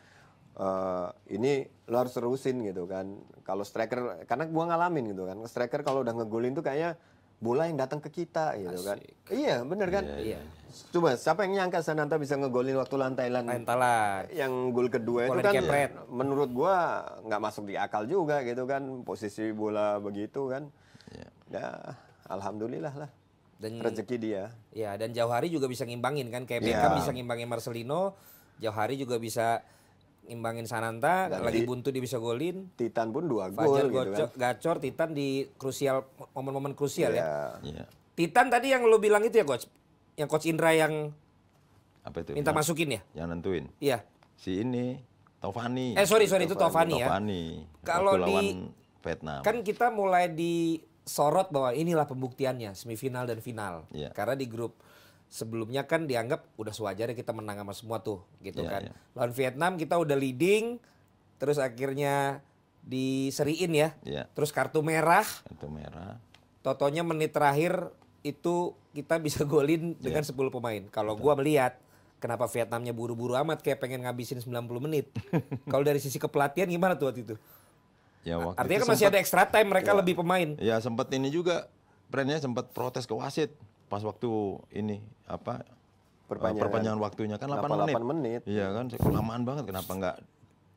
Uh, ini lo harus terusin gitu kan kalau striker karena gue ngalamin gitu kan striker kalau udah ngegolin tuh kayaknya bola yang datang ke kita gitu kan. Asik. kan iya bener kan iya, iya. Coba siapa yang nyangka Sananta bisa ngegolin waktu lawan Thailand? Lain Thailand. Yang gol kedua itu kan kepret. menurut gua nggak masuk di akal juga gitu kan posisi bola begitu kan. Ya, ya alhamdulillah lah. Dan rezeki dia. Ya, dan jauh hari juga bisa ngimbangin kan kayak iya. Beckham ya. bisa ngimbangin Marcelino, jauh hari juga bisa ngimbangin Sananta, Dan iya. lagi di, buntu dia bisa golin. Titan pun dua gol gol gitu gocor, kan. Gacor Titan di krusial momen-momen krusial ya. ya. ya. Titan tadi yang lo bilang itu ya coach, yang coach Indra yang apa itu? Minta yang, masukin ya? Yang nentuin. Iya. Si ini Taufani. Eh sorry sorry itu Taufani, ya. Taufani. Kalau di Vietnam. Kan kita mulai disorot bahwa inilah pembuktiannya semifinal dan final. Iya. Karena di grup sebelumnya kan dianggap udah sewajarnya kita menang sama semua tuh gitu iya, kan. Yeah. Lawan Vietnam kita udah leading terus akhirnya diseriin ya. Iya. Terus kartu merah. Kartu merah. Totonya menit terakhir itu kita bisa golin dengan yeah. Iya. 10 pemain. Kalau gua melihat kenapa Vietnamnya buru-buru amat kayak pengen ngabisin 90 menit. (laughs) Kalau dari sisi kepelatihan gimana tuh waktu itu? Ya, waktu Artinya itu kan masih sempet, ada extra time mereka ya, lebih pemain. Ya sempat ini juga brandnya sempat protes ke wasit pas waktu ini apa eh, perpanjangan, perpanjangan waktunya kan 8, 8 menit. 8 menit. Iya kan kelamaan banget kenapa nggak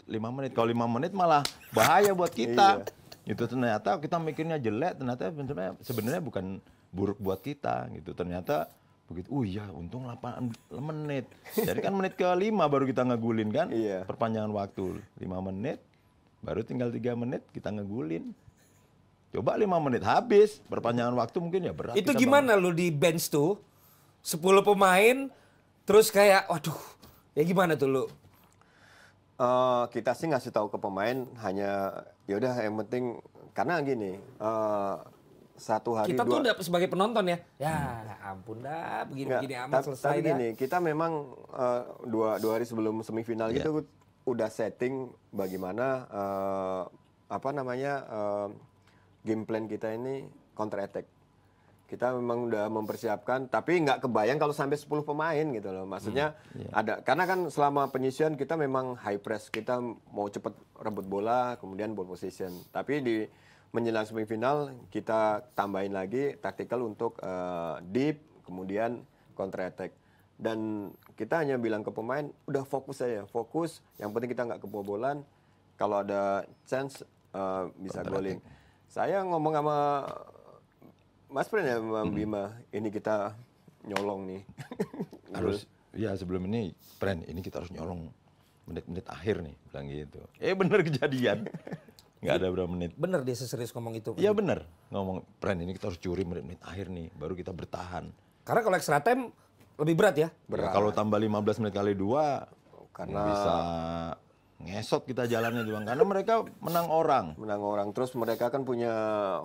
5 menit. Kalau 5 menit malah bahaya buat kita. Iya. Itu ternyata kita mikirnya jelek ternyata sebenarnya bukan buruk buat kita gitu. Ternyata begitu, oh iya untung 8 menit. Jadi kan menit ke 5 baru kita ngegulin kan, iya. perpanjangan waktu 5 menit, baru tinggal 3 menit kita ngegulin. Coba 5 menit habis, perpanjangan waktu mungkin ya berat. Itu gimana lu di bench tuh? 10 pemain, terus kayak waduh, ya gimana tuh lu? Uh, kita sih ngasih tahu ke pemain hanya yaudah yang penting karena gini uh, satu hari kita dua... tuh udah sebagai penonton ya ya hmm. ampun dah begini Nggak, begini amat selesai tapi gini kita memang uh, dua dua hari sebelum semifinal yeah. gitu udah setting bagaimana uh, apa namanya uh, game plan kita ini counter attack kita memang udah mempersiapkan tapi nggak kebayang kalau sampai 10 pemain gitu loh maksudnya hmm, yeah. ada karena kan selama penyisian kita memang high press kita mau cepet rebut bola kemudian ball position tapi di menjelang semifinal kita tambahin lagi taktikal untuk uh, deep kemudian counter attack dan kita hanya bilang ke pemain udah fokus aja fokus yang penting kita nggak kebobolan kalau ada chance uh, bisa golin saya ngomong sama Mas Pren ya Mbak hmm. Bima ini kita nyolong nih (laughs) harus ya sebelum ini Pren ini kita harus nyolong menit-menit akhir nih bilang gitu eh bener kejadian (laughs) nggak ada berapa menit. Bener dia serius ngomong itu. Iya bener ngomong peran ini kita harus curi menit-menit akhir nih baru kita bertahan. Karena kalau extra time lebih berat ya. Berat. Ya, kalau iya. tambah 15 menit kali dua karena bisa ngesot kita jalannya bang karena mereka menang orang menang orang terus mereka kan punya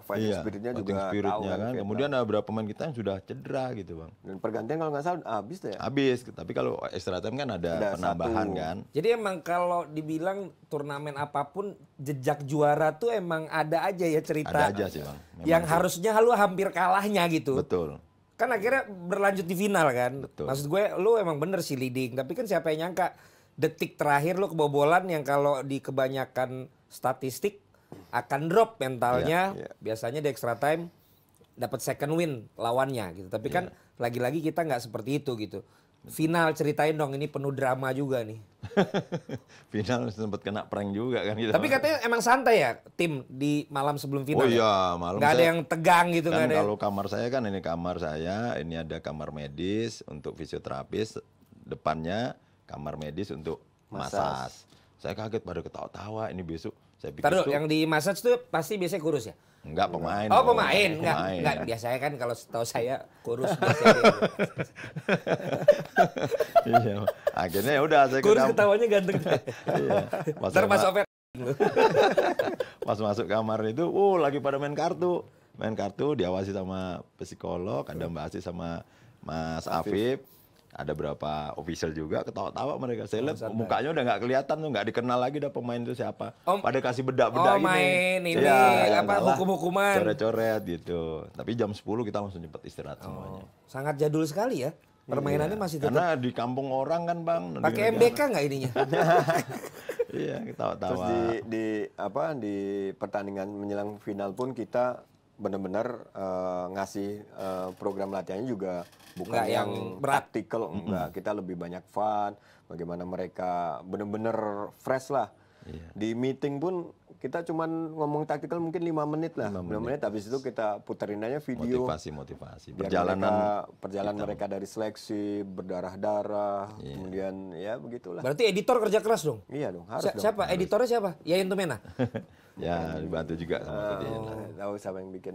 fighting iya, spiritnya juga spiritnya tahu kan, kan. kemudian ada beberapa pemain kita yang sudah cedera gitu bang dan pergantian kalau nggak salah habis ya habis tapi kalau extra time kan ada, ada penambahan satu. kan jadi emang kalau dibilang turnamen apapun jejak juara tuh emang ada aja ya cerita ada aja sih bang Memang yang itu. harusnya lu hampir kalahnya gitu betul kan akhirnya berlanjut di final kan betul. maksud gue lu emang bener sih leading tapi kan siapa yang nyangka detik terakhir lo kebobolan yang kalau di kebanyakan statistik akan drop mentalnya yeah, yeah. biasanya di extra time dapat second win lawannya gitu tapi kan iya. lagi-lagi kita nggak seperti itu gitu final ceritain dong ini penuh drama juga nih (laughs) final sempat kena prank juga kan gitu. tapi katanya emang santai ya tim di malam sebelum final oh ya? iya malam nggak ada yang tegang gitu kan ada kalau yang... kamar saya kan ini kamar saya ini ada kamar medis untuk fisioterapis depannya kamar medis untuk masas. Saya kaget baru ketawa-tawa ini besok saya pikir Taruh, tuh, yang di massage tuh pasti biasanya kurus ya? Enggak, pemain. Oh, pemain. Enggak, pemain. enggak. Biasanya kan kalau setahu saya kurus (laughs) gitu. iya. Akhirnya ya udah saya Kurus ketawanya ganteng. (laughs) iya. Mas over. (laughs) Pas masuk kamar itu, oh lagi pada main kartu. Main kartu diawasi sama psikolog, ada Mbak Asih sama Mas Afif. Afif ada berapa official juga ketawa-tawa mereka. seleb oh, mukanya udah nggak kelihatan tuh, nggak dikenal lagi dah pemain itu siapa. Om, Pada kasih bedak-bedak oh, gini. main ini ya, apa kan, hukum-hukuman. Coret-coret gitu. Tapi jam 10 kita langsung cepat istirahat oh. semuanya. Sangat jadul sekali ya. Permainannya iya. masih tetap. Karena di kampung orang kan, Bang. Pakai MBK nggak ininya? (laughs) iya, ketawa-tawa. Terus di, di apa di pertandingan menjelang final pun kita benar-benar uh, ngasih uh, program latihannya juga bukan yang, yang praktikal enggak mm -hmm. kita lebih banyak fun bagaimana mereka benar-benar fresh lah yeah. di meeting pun kita cuman ngomong taktikal mungkin lima menit lah lima menit. tapi menit habis itu kita puterin aja video motivasi motivasi perjalanan mereka, perjalanan kita. mereka dari seleksi berdarah darah yeah. kemudian ya begitulah berarti editor kerja keras dong iya dong harus siapa harus. editornya siapa ya itu Mena (laughs) Ya, dibantu juga sama oh, Kodian. Tahu siapa yang bikin.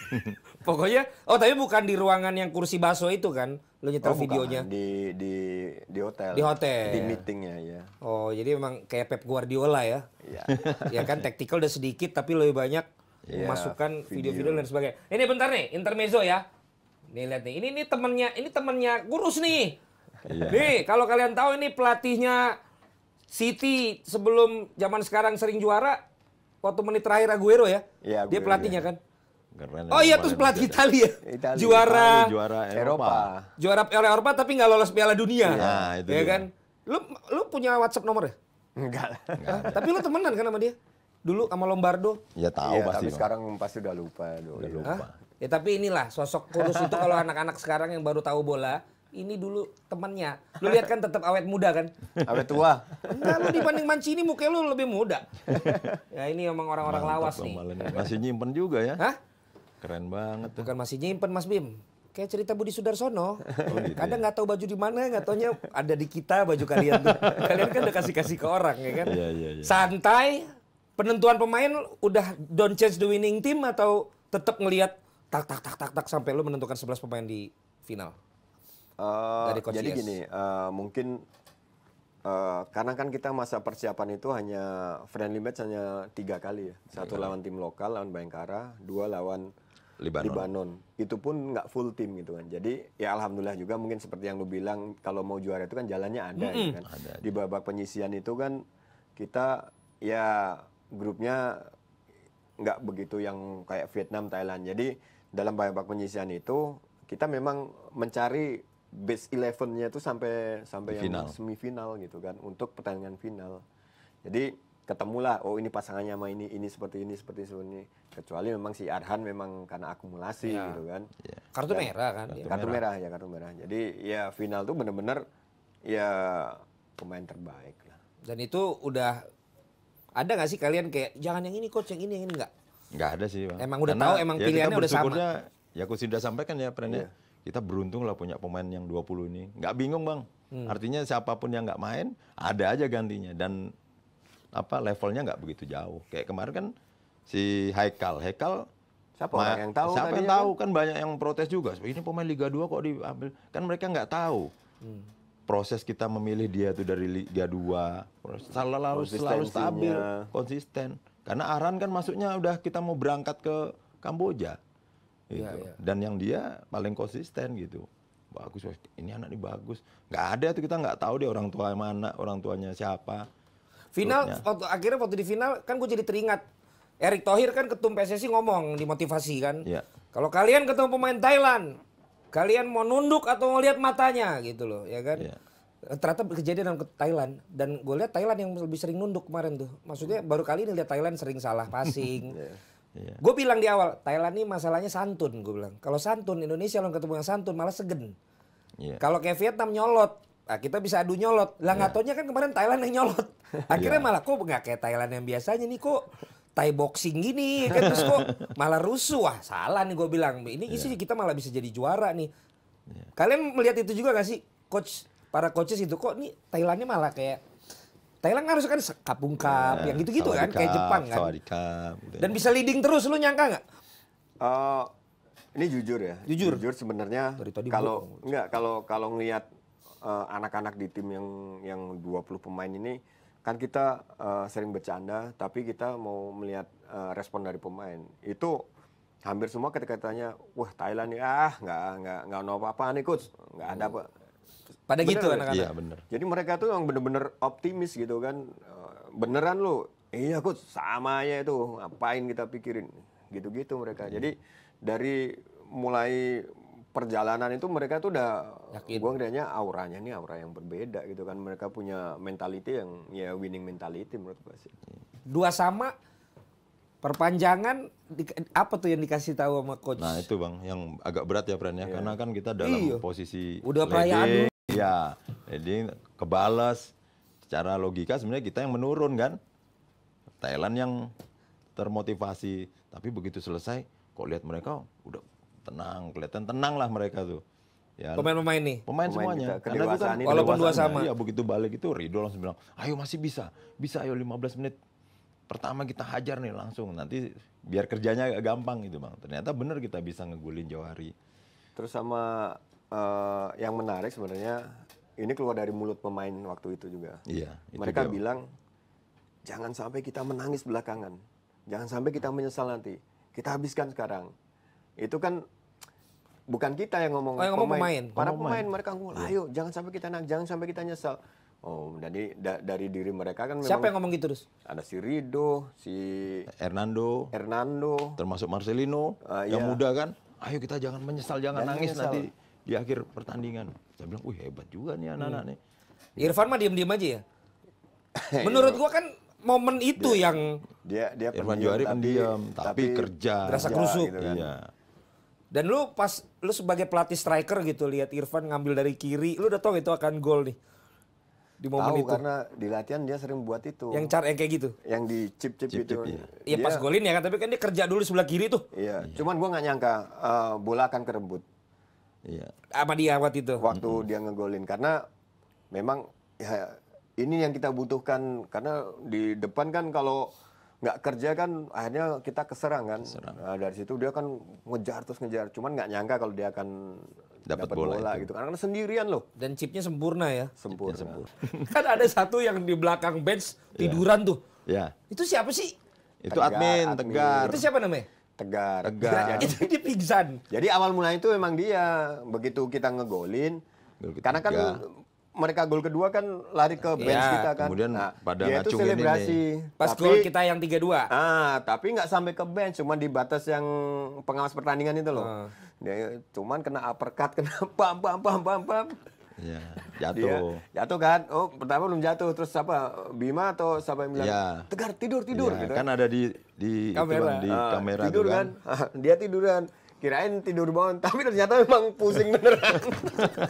(laughs) Pokoknya, oh tapi bukan di ruangan yang kursi baso itu kan? lo nyetel oh, videonya. Bukan. Di di di hotel. Di hotel. Di meetingnya ya. Oh, jadi memang kayak Pep Guardiola ya. Iya. (laughs) ya kan tactical udah sedikit tapi lebih banyak ya, memasukkan video-video dan sebagainya. Ini bentar nih, intermezzo ya. Nih lihat nih, ini ini temennya, ini temennya kurus nih. Yeah. Nih, kalau kalian tahu ini pelatihnya City sebelum zaman sekarang sering juara, waktu menit terakhir Aguero ya. ya Aguero, dia pelatihnya ya. kan. Keren, oh iya terus pelatih Italia. Italia. Juara Italia, juara Eropa. Juara Eropa tapi nggak lolos Piala Dunia. Ya, itu ya dia. kan. Lu lu punya WhatsApp nomor ya? Enggak. tapi lu temenan kan sama dia? Dulu sama Lombardo? Ya tahu ya, pasti. Tapi sekarang pasti udah lupa. Udah, udah lupa. Hah? Ya tapi inilah sosok kurus itu kalau anak-anak sekarang yang baru tahu bola, ini dulu temennya. Lu lihat kan tetap awet muda kan? (laughs) Awet tua. Enggak, lu dibanding Mancini mukanya lu lebih muda. (laughs) Ya ini emang orang-orang lawas nih. Masih nyimpen juga ya. Hah? Keren banget. Tuh. Bukan masih nyimpen Mas Bim. Kayak cerita Budi Sudarsono. Oh, gitu ya. Kadang nggak ya? tahu baju di mana, nggak taunya ada di kita baju kalian tuh. (laughs) Kalian kan udah kasih-kasih ke orang ya kan? Iya, iya, iya. Santai. Penentuan pemain udah don't change the winning team atau tetap ngelihat tak tak tak tak tak sampai lu menentukan 11 pemain di final? Eh, Dari Coach jadi yes. gini, uh, mungkin uh, karena kan kita masa persiapan itu hanya friendly match hanya tiga kali ya. Satu lawan tim lokal, lawan Bayangkara, dua lawan Libanon. Libanon. Itu pun nggak full tim gitu kan. Jadi ya alhamdulillah juga mungkin seperti yang lu bilang kalau mau juara itu kan jalannya ada mm -hmm. ya kan. ada. Di babak penyisian itu kan kita ya grupnya nggak begitu yang kayak Vietnam, Thailand. Jadi dalam babak penyisian itu kita memang mencari base elevennya nya itu sampai sampai final. yang semifinal gitu kan untuk pertandingan final. Jadi ketemulah oh ini pasangannya sama ini ini seperti ini seperti ini kecuali memang si Arhan memang karena akumulasi ya. gitu kan. Ya. Kartu ya. merah kan. Kartu, kartu merah. merah ya kartu merah. Jadi ya final tuh bener-bener ya pemain terbaik lah. Dan itu udah ada nggak sih kalian kayak jangan yang ini coach yang ini yang ini nggak? Nggak ada sih bang. Emang udah Karena tahu emang ya pilihannya udah sama. Ya aku sudah sampaikan ya perannya. Iya kita beruntung lah punya pemain yang 20 ini. Nggak bingung bang. Hmm. Artinya siapapun yang nggak main, ada aja gantinya. Dan apa levelnya nggak begitu jauh. Kayak kemarin kan si Haikal. Haikal siapa orang yang tahu? Siapa yang ya, tahu kan? kan banyak yang protes juga. Ini pemain Liga 2 kok diambil. Kan mereka nggak tahu. Hmm. Proses kita memilih dia itu dari Liga 2 selalu selalu stabil, konsisten. Karena Aran kan masuknya udah kita mau berangkat ke Kamboja. Iya, gitu. Ya, ya. Dan yang dia paling konsisten gitu. Bagus, ini anak ini bagus. Nggak ada tuh kita nggak tahu dia orang tua mana, orang tuanya siapa. Final waktu, akhirnya waktu di final kan gue jadi teringat Erik Thohir kan ketum PSSI ngomong dimotivasi kan. Ya. Kalau kalian ketemu pemain Thailand, kalian mau nunduk atau mau lihat matanya gitu loh, ya kan? Ya ternyata kejadian dalam ke Thailand dan gue lihat Thailand yang lebih sering nunduk kemarin tuh maksudnya baru kali ini lihat Thailand sering salah passing (laughs) iya. Yeah. Gue bilang di awal, Thailand ini masalahnya santun, gue bilang. Kalau santun, Indonesia lo ketemu yang santun malah segen. Yeah. Kalau kayak Vietnam nyolot, nah kita bisa adu nyolot. Lah yeah. gak kan kemarin Thailand yang nyolot. (laughs) Akhirnya yeah. malah kok nggak kayak Thailand yang biasanya nih kok Thai boxing gini kan terus kok malah rusuh wah salah nih gue bilang ini iya. isi yeah. kita malah bisa jadi juara nih yeah. kalian melihat itu juga gak sih coach para coaches itu kok nih Thailandnya malah kayak Thailand harus kan kapung cup iya, yang gitu-gitu kan kayak Jepang kan. Gitu. Dan bisa leading terus lu nyangka nggak? Uh, ini jujur ya. Jujur. Jujur sebenarnya kalau nggak kalau kalau ngelihat uh, anak-anak di tim yang yang 20 pemain ini kan kita uh, sering bercanda tapi kita mau melihat uh, respon dari pemain. Itu hampir semua ketika tanya, wah Thailand ya ah nggak nggak nggak no apa-apa nih coach, nggak ada apa. Hmm. Pada bener, gitu anak-anak. Iya, Jadi mereka tuh yang bener-bener optimis gitu kan. Eh, beneran lo. Iya kok sama aja itu. Ngapain kita pikirin. Gitu-gitu mereka. Iya. Jadi dari mulai perjalanan itu mereka tuh udah Yakin. gua ngeliatnya auranya nih aura yang berbeda gitu kan. Mereka punya mentality yang ya winning mentality menurut gua sih. Dua sama perpanjangan apa tuh yang dikasih tahu sama coach? Nah itu bang yang agak berat ya perannya iya. karena kan kita dalam Iyo. posisi udah perayaan Ya, jadi kebalas. Secara logika sebenarnya kita yang menurun kan. Thailand yang termotivasi. Tapi begitu selesai, kok lihat mereka udah tenang, kelihatan tenang lah mereka tuh. Ya, Pemain-pemain nih? Pemain, pemain semuanya. Karena itu kan, walaupun dua sama. ya begitu balik itu ridho langsung bilang, ayo masih bisa. Bisa, ayo 15 menit. Pertama kita hajar nih langsung. Nanti biar kerjanya gampang gitu bang. Ternyata bener kita bisa ngegulin Johari. Terus sama uh, yang menarik sebenarnya ini keluar dari mulut pemain waktu itu juga. Iya. Itu Mereka juga. bilang jangan sampai kita menangis belakangan, jangan sampai kita menyesal nanti. Kita habiskan sekarang. Itu kan bukan kita yang ngomong, oh, yang ngomong pemain. pemain. Para pemain, pemain mereka ngomong, iya. ayo jangan sampai kita nangis, jangan sampai kita nyesel. Oh, jadi da dari diri mereka kan memang Siapa yang ngomong gitu terus? Ada si Rido, si Hernando, Hernando, termasuk Marcelino uh, yang iya. muda kan. Ayo kita jangan menyesal, jangan, jangan nangis menyesal. nanti di akhir pertandingan. Saya bilang, wih hebat juga nih anak-anak hmm. nih. Irfan mah diem-diem aja ya? (laughs) Menurut iya. gua kan momen itu dia, yang dia dia Irfan Johari pendiam tapi, tapi kerja rasa kerusuk gitu kan. iya. dan lu pas lu sebagai pelatih striker gitu lihat Irfan ngambil dari kiri lu udah tau itu akan gol nih di momen Tahu, itu karena di latihan dia sering buat itu yang cara yang kayak gitu yang di chip chip, chip, -chip gitu. iya. ya pas golin ya kan tapi kan dia kerja dulu sebelah kiri tuh iya, iya. cuman gua nggak nyangka uh, bola akan kerebut Iya. Apa dia waktu itu? Waktu mm -hmm. dia ngegolin karena memang ya, ini yang kita butuhkan karena di depan kan kalau nggak kerja kan akhirnya kita keserang kan keserang. Nah, dari situ dia kan ngejar terus ngejar cuman nggak nyangka kalau dia akan dapat bola, bola gitu karena sendirian loh dan chipnya sempurna ya sempurna, sempurna. (laughs) kan ada satu yang di belakang bench iya. tiduran yeah. tuh yeah. itu siapa sih itu tegar, admin, admin tegar itu siapa namanya tegar. Tegar. (laughs) Jadi dia pingsan. Jadi awal mulanya itu memang dia begitu kita ngegolin. karena kan mereka gol kedua kan lari ke iya, bench ya, kita kan. Kemudian nah, pada dia itu selebrasi. Ini. Pas gol kita yang tiga dua Ah, tapi nggak sampai ke bench, cuma di batas yang pengawas pertandingan itu loh. Uh. Dia cuman kena uppercut, (laughs) kena pam pam pam pam pam. Ya, jatuh. Dia, jatuh kan? Oh, pertama belum jatuh, terus siapa? Bima atau siapa yang bilang? Ya. Tegar, tidur, tidur ya, gitu. Kan, kan ada di di kan, kamera, itu, di uh, kamera tidur kan. kan? (laughs) Dia tiduran. Kirain tidur bangun, (laughs) tapi ternyata memang pusing beneran.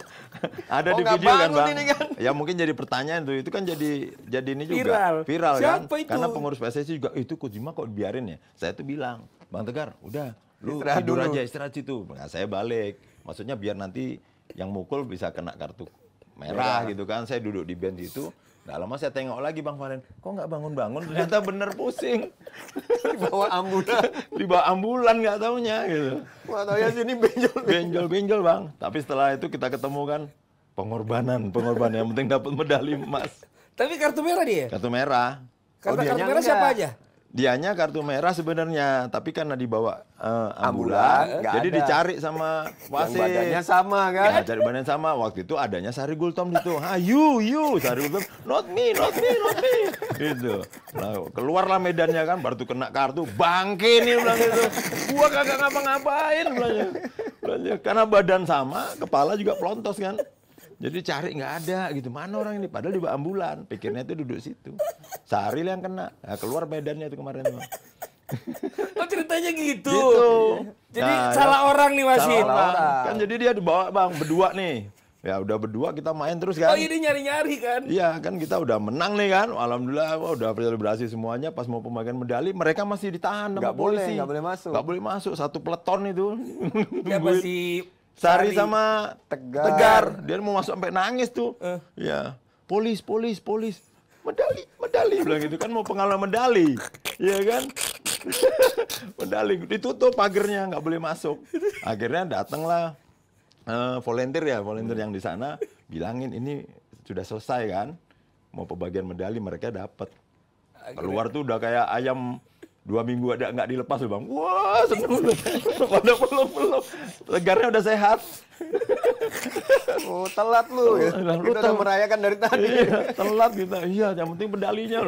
(laughs) ada oh, di video kan, Bang? Ini kan? Ya mungkin jadi pertanyaan tuh, itu kan jadi jadi ini juga viral, viral kan? siapa kan? Itu? Karena pengurus PSSI juga eh, itu Kojima kok biarin ya. Saya tuh bilang, "Bang Tegar, udah lu istirahat tidur dulu. aja istirahat situ." Nah, saya balik. Maksudnya biar nanti yang mukul bisa kena kartu merah gitu kan. Saya duduk di band itu, nggak lama saya tengok lagi Bang Valen, kok nggak bangun-bangun? Ternyata bener pusing. (laughs) Dibawa ambulan. (laughs) Dibawa ambulan nggak taunya gitu. Wah, ya sini benjol. Benjol-benjol Bang. Tapi setelah itu kita ketemu kan, pengorbanan, pengorbanan. Yang penting dapat medali emas. Tapi kartu merah dia? Kartu merah. Kartu, oh, kartu merah siapa aja? dianya kartu merah sebenarnya tapi karena dibawa uh, ambulan Ambulan, jadi ada. dicari sama (laughs) wasit badannya sama kan nah, cari badan sama waktu itu adanya Sari Gultom gitu ha you you Sari Gultom not me not me not me gitu nah keluarlah medannya kan baru tuh kena kartu bangke nih bilang gitu gua kagak ngapa-ngapain bilang gitu. Gitu. karena badan sama kepala juga pelontos kan jadi cari nggak ada gitu. Mana orang ini? Padahal di ambulan. Pikirnya itu duduk situ. Sehari yang kena. Nah, keluar medannya itu kemarin. Oh ceritanya gitu. gitu. Jadi nah, ya. salah ya, orang nih Mas Kan jadi dia dibawa bang berdua nih. Ya udah berdua kita main terus kan. Oh ini nyari-nyari kan. Iya kan kita udah menang nih kan. Alhamdulillah wah, udah berhasil semuanya. Pas mau pembagian medali mereka masih ditahan gak sama boleh, polisi. Gak boleh masuk. Gak boleh masuk. Satu peleton itu. Siapa sih Sari, sama Tegar. Tegar. Dia mau masuk sampai nangis tuh. Uh. Ya. Polis, polis, polis. Medali, medali bilang gitu kan mau pengalaman medali. Iya kan? (laughs) medali ditutup pagernya nggak boleh masuk. Akhirnya datanglah uh, volunteer ya, volunteer yang di sana bilangin ini sudah selesai kan. Mau pembagian medali mereka dapat. Keluar tuh udah kayak ayam dua minggu ada nggak dilepas bang wah seneng pada peluk peluk legarnya udah sehat oh telat lu ya. lu udah merayakan dari tadi iya, telat kita iya yang penting pedalinya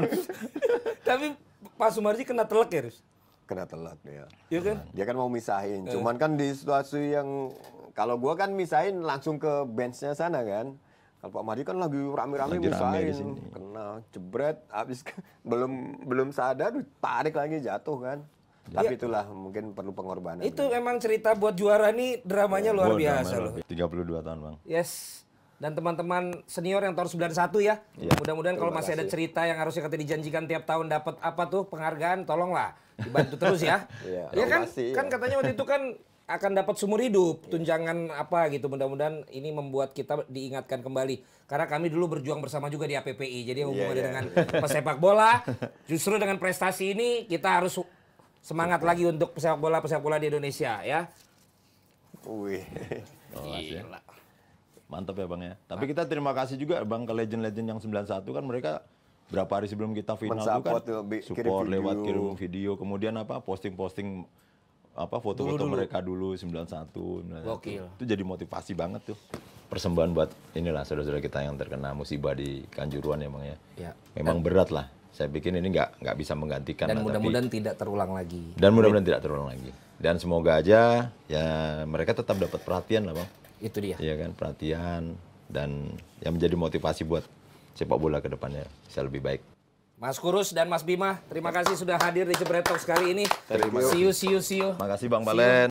tapi Pak Sumarji kena telak ya Rus? kena telat ya iya kan dia kan mau misahin eh. cuman kan di situasi yang kalau gua kan misahin langsung ke benchnya sana kan kalau Pak Marji kan lagi rame-rame misahin rame uh, jebret habis (laughs) belum belum sadar tarik lagi jatuh kan Ya. Tapi itulah mungkin perlu pengorbanan. Itu ya. emang cerita buat juara nih dramanya oh, luar biasa loh. 32 tahun, Bang. Yes. Dan teman-teman senior yang tahun 91 ya. ya. Mudah-mudahan kalau masih ada cerita yang harusnya kata dijanjikan tiap tahun dapat apa tuh penghargaan, tolonglah dibantu terus ya. (laughs) Iya ya kan? Kasih, kan ya. katanya waktu itu kan (laughs) akan dapat seumur hidup tunjangan apa gitu mudah-mudahan ini membuat kita diingatkan kembali karena kami dulu berjuang bersama juga di APPI jadi hubungannya yeah, iya. dengan pesepak bola justru dengan prestasi ini kita harus semangat lagi untuk pesepak bola pesepak bola di Indonesia ya wih mantap ya bang ya tapi ah. kita terima kasih juga bang ke legend-legend yang 91 kan mereka berapa hari sebelum kita final itu kan support kirim lewat kirim video kemudian apa posting-posting apa foto-foto mereka dulu 91, 91. Gokil. Itu jadi motivasi banget tuh. Persembahan buat inilah saudara-saudara kita yang terkena musibah di Kanjuruan emang ya. ya. Memang dan, berat lah. Saya bikin ini nggak nggak bisa menggantikan. Dan mudah-mudahan tidak terulang lagi. Dan mudah-mudahan tidak terulang lagi. Dan semoga aja ya mereka tetap dapat perhatian lah bang. Itu dia. Iya kan perhatian dan yang menjadi motivasi buat sepak bola ke depannya bisa lebih baik. Mas Kurus dan Mas Bima, terima kasih sudah hadir di Jebret Talks kali ini. Terima kasih. See you, see you, see you. Makasih Bang Balen.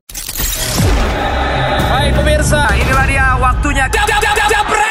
Hai pemirsa, inilah dia waktunya. jep, jep, jep, jep,